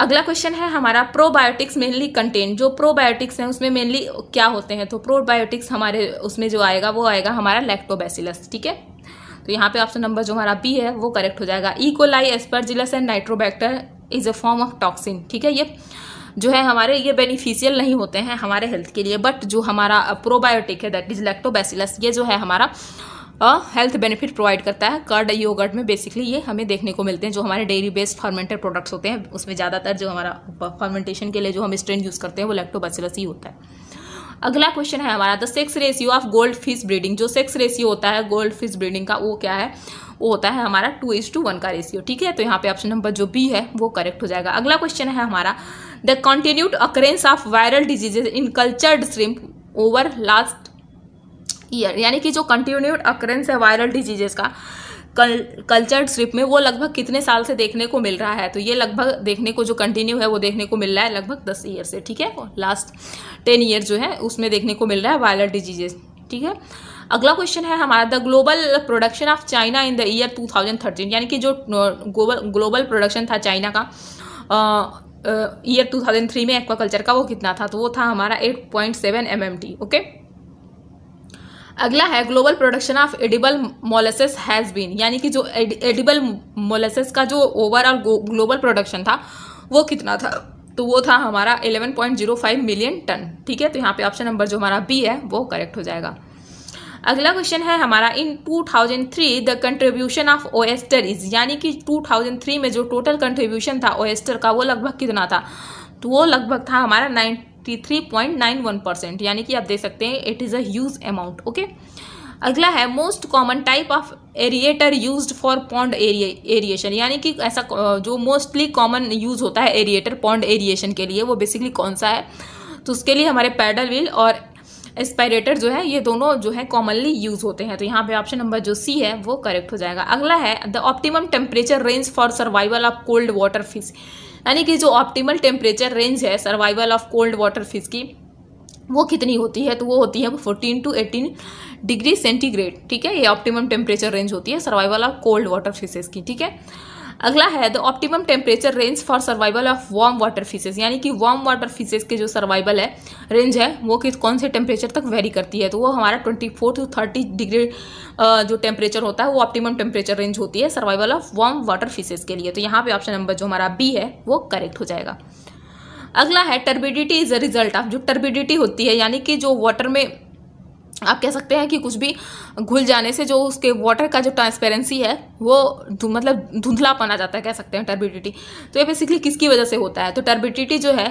अगला क्वेश्चन है हमारा प्रोबायोटिक्स मेनली कंटेंट जो प्रोबायोटिक्स हैं उसमें मेनली क्या होते हैं तो प्रोबायोटिक्स हमारे उसमें जो आएगा वो आएगा हमारा लैक्टोबैसिलस ठीक है तो यहाँ पे ऑप्शन नंबर जो हमारा बी है वो करेक्ट हो जाएगा E coli Aspergillus and Nitrobacter is a form of toxin ठीक है ये जो है हमारे ये बेनिफिशियल नहीं होते हैं हमारे हेल्थ के लिए बट जो हमारा प्रोबायोटिक है दैट इज लैक्टोबैसिलस ये जो है हमारा हेल्थ बेनिफिट प्रोवाइड करता है कर्ड योगर्ट में बेसिकली ये हमें देखने को मिलते हैं जो हमारे डेयरी बेस्ड फर्मेंटेड प्रोडक्ट्स होते हैं उसमें ज़्यादातर जो हमारा फर्मेंटेशन के लिए जो हम स्ट्रेन यूज़ करते हैं वो लैक्टोबैसिलस ही होता है अगला क्वेश्चन है हमारा the sex ratio of gold fish breeding जो सेक्स रेशियो होता है गोल्ड फिश ब्रीडिंग का वो क्या है वो होता है हमारा टू इज टू वन का रेशियो ठीक है तो यहाँ पे ऑप्शन नंबर जो बी है वो करेक्ट हो जाएगा अगला क्वेश्चन है हमारा the continued occurrence of viral diseases in cultured shrimp over last year यानी कि जो कंटिन्यूड अक्रेंस है वायरल डिजीजेज का कल कल्चर्ड स्ट्रिप में वो लगभग कितने साल से देखने को मिल रहा है तो ये लगभग देखने को जो कंटिन्यू है वो देखने को मिल रहा है लगभग दस ईयर से ठीक है लास्ट टेन ईयर जो है उसमें देखने को मिल रहा है वायरल डिजीजेज ठीक है अगला क्वेश्चन है हमारा the global production of China in the year 2013 यानी कि जो ग्लोबल ग्लोबल प्रोडक्शन था चाइना का ईयर uh, uh, 2003 में एक्वाकल्चर का वो कितना था तो वो था हमारा 8.7 पॉइंट mm, ओके अगला है global production of edible molluscs has been यानी कि जो एडिबल मोलेसेस का जो ओवरऑल ग्लोबल प्रोडक्शन था वो कितना था तो वो था हमारा 11.05 मिलियन टन ठीक है तो यहाँ पे ऑप्शन नंबर जो हमारा बी है वो करेक्ट हो जाएगा अगला क्वेश्चन है हमारा in 2003 the contribution of oyster is यानी कि 2003 में जो टोटल कंट्रीब्यूशन था ओएस्टर का वो लगभग कितना था तो वो लगभग था हमारा ninety three point nine one percent यानी कि आप देख सकते हैं it is a huge amount okay अगला है most common type of aerator use for pond aeration यानी कि ऐसा जो मोस्टली कॉमन यूज होता है एरिएटर पॉन्ड एरिएशन के लिए वो बेसिकली कौन सा है तो उसके लिए हमारे पैडल व्हील और एस्पायरेटर जो है ये दोनों जो है कॉमनली यूज़ होते हैं तो यहाँ पे ऑप्शन नंबर जो सी है वो करेक्ट हो जाएगा अगला है the optimum temperature range for survival of cold water fish यानी कि जो ऑप्टिमल टेम्परेचर रेंज है survival of cold water fish की वो कितनी होती है तो वो होती है fourteen to eighteen degree centigrade ठीक है ये ऑप्टिमम टेम्परेचर रेंज होती है survival of cold water fishes की ठीक है अगला है the optimum temperature range for survival of warm water fishes यानी कि वार्म वाटर फिशेज के जो सर्वाइवल है रेंज है वो किस कौन से टेम्परेचर तक वेरी करती है तो वो हमारा twenty four to thirty degree जो टेम्परेचर होता है वो ऑप्टिमम टेम्परेचर रेंज होती है survival of warm water fishes के लिए तो यहाँ पे ऑप्शन नंबर जो हमारा बी है वो करेक्ट हो जाएगा अगला है turbidity is a result of जो टर्बिडिटी होती है यानी कि जो वाटर में आप कह सकते हैं कि कुछ भी घुल जाने से जो उसके वाटर का जो ट्रांसपेरेंसी है वो मतलब धुंधलापन आ जाता है कह सकते हैं टर्बिडिटी तो ये बेसिकली किसकी वजह से होता है तो टर्बिडिटी जो है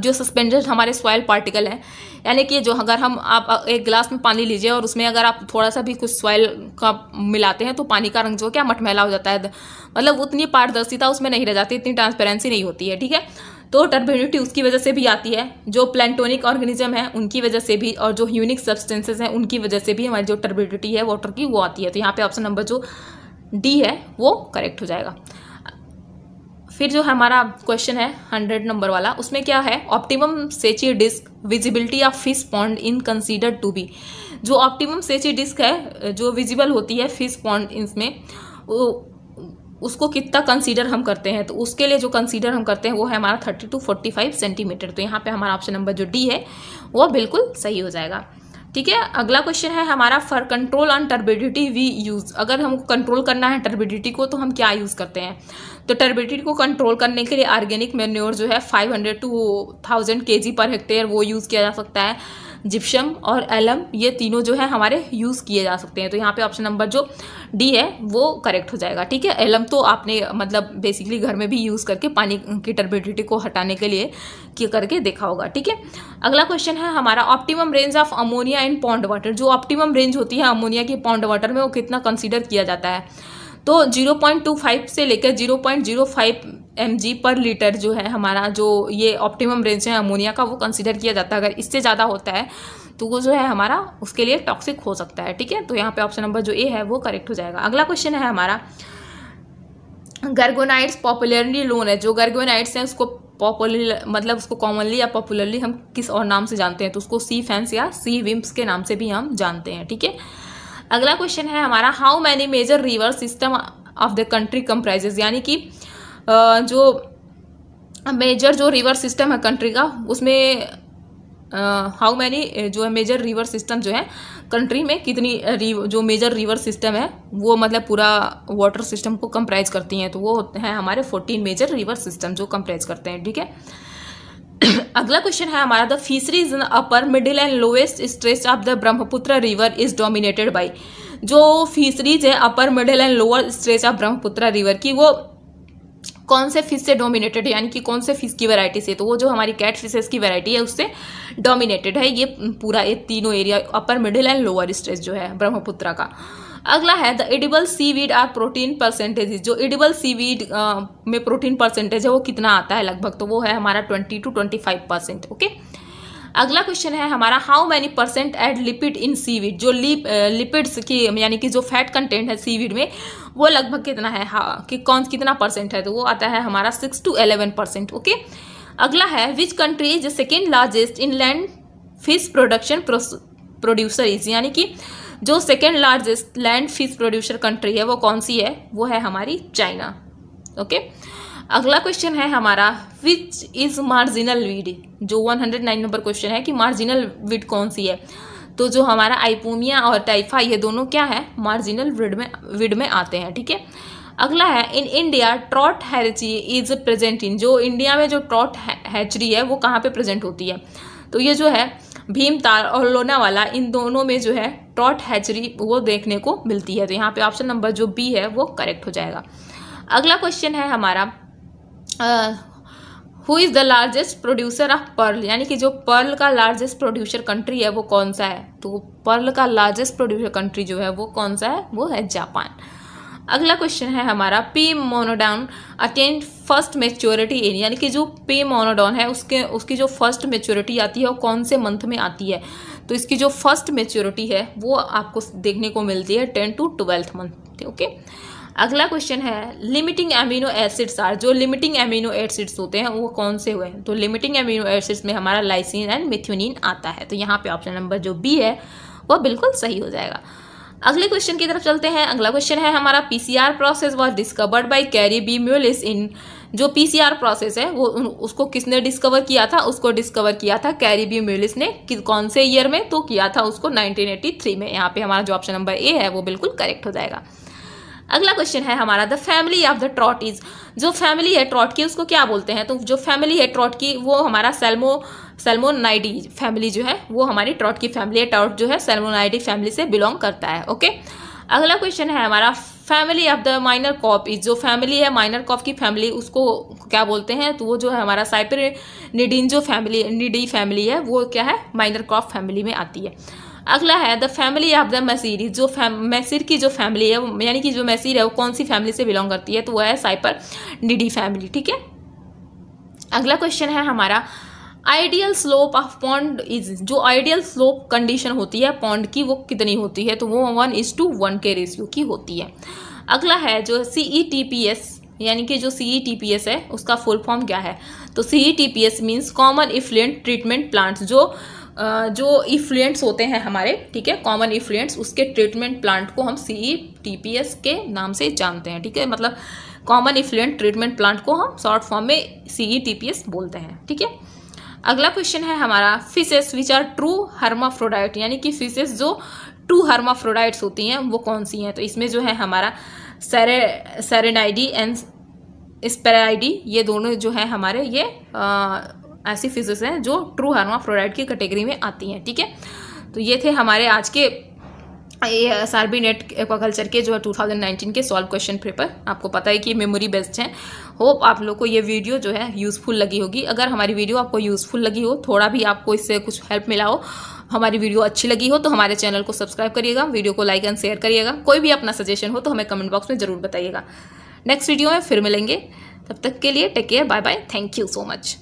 जो सस्पेंडेड हमारे सॉयल पार्टिकल है यानी कि जो अगर हम आप एक गिलास में पानी लीजिए और उसमें अगर आप थोड़ा सा भी कुछ सॉयल का मिलाते हैं तो पानी का रंग जो क्या मटमैला हो जाता है मतलब उतनी पारदर्शिता उसमें नहीं रह जाती इतनी ट्रांसपेरेंसी नहीं होती है ठीक है तो टर्बिडिटी उसकी वजह से भी आती है जो प्लैंटोनिक ऑर्गेनिज्म है उनकी वजह से भी और जो ह्यूनिक सब्सटेंसेज हैं उनकी वजह से भी हमारी जो टर्बिडिटी है वाटर की वो आती है तो यहाँ पे ऑप्शन नंबर जो डी है वो करेक्ट हो जाएगा फिर जो हमारा क्वेश्चन है हंड्रेड नंबर वाला उसमें क्या है ऑप्टिमम सेची disc visibility of fish pond in considered to be जो ऑप्टिमम सेची डिस्क है जो विजिबल होती है फिश पॉन्ड इसमें उसको कितना कंसीडर हम करते हैं तो उसके लिए जो कंसीडर हम करते हैं वो है हमारा thirty to forty five centimetre तो यहाँ पे हमारा ऑप्शन नंबर जो डी है वो बिल्कुल सही हो जाएगा ठीक है अगला क्वेश्चन है हमारा for control on turbidity we use अगर हमको कंट्रोल करना है टर्बिडिटी को तो हम क्या यूज़ करते हैं तो टर्बिडिटी को कंट्रोल करने के लिए ऑर्गेनिक मेन्योर जो है 500 टू थाउजेंड के पर हेक्टेयर वो यूज़ किया जा सकता है जिप्शम और एलम ये तीनों जो है हमारे यूज़ किए जा सकते हैं तो यहाँ पे ऑप्शन नंबर जो डी है वो करेक्ट हो जाएगा ठीक है एलम तो आपने मतलब बेसिकली घर में भी यूज़ करके पानी की टर्बिडिटी को हटाने के लिए करके देखा होगा ठीक है अगला क्वेश्चन है हमारा optimum range of ammonia and pond water जो ऑप्टिमम रेंज होती है अमोनिया की पॉन्ड वाटर में वो कितना कंसिडर किया जाता है तो 0.25 से लेकर 0.05 एम पर लीटर जो है हमारा जो ये ऑप्टिमम रेंज है अमोनिया का वो कंसिडर किया जाता है अगर इससे ज़्यादा होता है तो वो जो है हमारा उसके लिए टॉक्सिक हो सकता है ठीक है तो यहाँ पे ऑप्शन नंबर जो ए है वो करेक्ट हो जाएगा अगला क्वेश्चन है हमारा गर्गोनाइट्स पॉपुलरली लोन है जो गर्गोनाइट्स हैं उसको पॉपुलर मतलब उसको कॉमनली या पॉपुलरली हम किस और नाम से जानते हैं तो उसको सी फैंस या सी विम्स के नाम से भी हम जानते हैं ठीक है अगला क्वेश्चन है हमारा how many major river system of the country comprises यानी कि जो मेजर जो रिवर सिस्टम है कंट्री का उसमें हाउ uh, मैनी जो है मेजर रिवर सिस्टम जो है कंट्री में कितनी जो मेजर रिवर सिस्टम है वो मतलब पूरा वाटर सिस्टम को कंप्राइज करती हैं तो वो हैं हमारे फोर्टीन मेजर रिवर सिस्टम जो कंप्राइज करते हैं ठीक है [CLEARS THROAT] अगला क्वेश्चन है हमारा the fisheries in upper middle and lowest stretch of the Brahmaputra river is dominated by जो फीसरीज है upper middle and lower stretch of Brahmaputra river की वो कौन से फिश से डोमिनेटेड है यानी कि कौन से फिश की वैरायटी से तो वो जो हमारी कैट फिशेस की वैरायटी है उससे डोमिनेटेड है ये पूरा ये तीनों area upper middle and lower stretch जो है ब्रह्मपुत्र का अगला है the edible sea weed are protein percentage जो एडिबल सी वीड में प्रोटीन परसेंटेज है वो कितना आता है लगभग तो वो है हमारा twenty two twenty five percent okay अगला क्वेश्चन है हमारा how many percent add lipid in seaweed जो लिप लिपिड्स की यानी कि जो फैट कंटेंट है सीविड में वो लगभग कितना है हाँ कि कौन कितना परसेंट है तो वो आता है हमारा six two eleven percent okay अगला है which country is second largest inland fish production producer is यानी कि जो second largest land fish producer country है वो कौन सी है वो है हमारी चाइना ओके okay? अगला क्वेश्चन है हमारा विच इज़ मार्जिनल वीड जो 109 नंबर क्वेश्चन है कि मार्जिनल विड कौन सी है तो जो हमारा आइपोमिया और टाइफा ये दोनों क्या है मार्जिनल वीड में विड में आते हैं ठीक है अगला है in India trout hatchery is present in जो इंडिया में जो ट्रॉट हैचरी है वो कहाँ पे प्रेजेंट होती है तो ये जो है भीमताल और लोनावाला इन दोनों में जो है ट्रॉट हैचरी वो देखने को मिलती है तो यहाँ पे ऑप्शन नंबर जो बी है वो करेक्ट हो जाएगा अगला क्वेश्चन है हमारा who is the largest producer of pearl यानी कि जो पर्ल का लार्जेस्ट प्रोड्यूसर कंट्री है वो कौन सा है तो पर्ल का लार्जेस्ट प्रोड्यूसर कंट्री जो है वो कौन सा है वो है जापान अगला क्वेश्चन है हमारा P monodon attend first maturity in यानी कि जो पे मोनोडाउन है उसके उसकी जो फर्स्ट मेच्योरिटी आती है वो कौन से मंथ में आती है तो इसकी जो फर्स्ट मेच्योरिटी है वो आपको देखने को मिलती है ten to twelfth month okay okay? अगला क्वेश्चन है लिमिटिंग एमिनो एसिड्स आर जो लिमिटिंग एमिनो एसिड्स होते हैं वो कौन से हुए हैं तो लिमिटिंग एमिनो एसिड्स में हमारा लाइसिन एंड मिथ्यूनिन आता है तो यहाँ पे ऑप्शन नंबर जो बी है वो बिल्कुल सही हो जाएगा अगले क्वेश्चन की तरफ चलते हैं अगला क्वेश्चन है हमारा PCR process was discovered by Kary B Mullis in जो पीसीआर प्रोसेस है वो उसको किसने डिस्कवर किया था उसको डिस्कवर किया था कैरी बी म्यूलिस ने कौन से ईयर में तो किया था उसको 1983 में यहाँ पे हमारा जो ऑप्शन नंबर ए है वो बिल्कुल करेक्ट हो जाएगा अगला क्वेश्चन है हमारा the family of the trout is जो फैमिली है ट्रॉट की उसको क्या बोलते हैं तो जो फैमिली है ट्रॉट की वो हमारा सेल्मो सेल्मोनाइडी फैमिली जो है वो हमारी ट्रॉट की फैमिली है ट्रॉट जो है सेल्मोनाइडी फैमिली से बिलोंग करता है ओके अगला क्वेश्चन है हमारा family of the minor carp is जो फैमिली है माइनर कॉप की फैमिली उसको क्या बोलते हैं तो वो जो है हमारा साइपर निडिन जो फैमिली निडी फैमिली है वो क्या है माइनर कॉप फैमिली में आती है अगला है the family of the mahseer जो मैसीर की जो फैमिली है यानी कि जो मैसीर है वो कौन सी फैमिली से बिलोंग करती है तो वह है साइपर निडी फैमिली ठीक है अगला क्वेश्चन है हमारा ideal slope of pond is जो आइडियल स्लोप कंडीशन होती है पॉन्ड की वो कितनी होती है तो वो वन इज टू वन के रेशियो की होती है अगला है जो C E T P S यानी कि जो C E T P S है उसका फुल फॉर्म क्या है तो C E T P S means common effluent treatment plants जो जो इफ्लुएंट्स होते हैं हमारे ठीक है कॉमन इफ्लुएंट्स उसके ट्रीटमेंट प्लांट को हम सी एस e के नाम से जानते हैं ठीक है मतलब कॉमन इफ्लुएंट ट्रीटमेंट प्लांट को हम शॉर्ट फॉर्म में सी एस e बोलते हैं ठीक है अगला क्वेश्चन है हमारा fishes which are true hermaphrodite यानी कि फिशेस जो ट्रू हर्माफ्रोडाइट्स होती हैं वो कौन सी हैं तो इसमें जो है हमारा सेरे सेरेनाइडी एंड स्पेराइडी ये दोनों जो है हमारे ये आ, ऐसी फिजिस हैं जो ट्रू हार्माफ्रोडाइट की कैटेगरी में आती हैं ठीक है थीके? तो ये थे हमारे आज के ये S R B NET aquaculture के जो है नाइनटीन के सॉल्व क्वेश्चन पेपर आपको पता है कि मेमोरी बेस्ड हैं होप आप लोग को ये वीडियो जो है यूज़फुल लगी होगी अगर हमारी वीडियो आपको यूज़फुल लगी हो थोड़ा भी आपको इससे कुछ हेल्प मिला हो हमारी वीडियो अच्छी लगी हो तो हमारे चैनल को सब्सक्राइब करिएगा वीडियो को लाइक एंड शेयर करिएगा कोई भी अपना सजेशन हो तो हमें कमेंट बॉक्स में ज़रूर बताइएगा नेक्स्ट वीडियो में फिर मिलेंगे तब तक के लिए take care bye bye thank you so much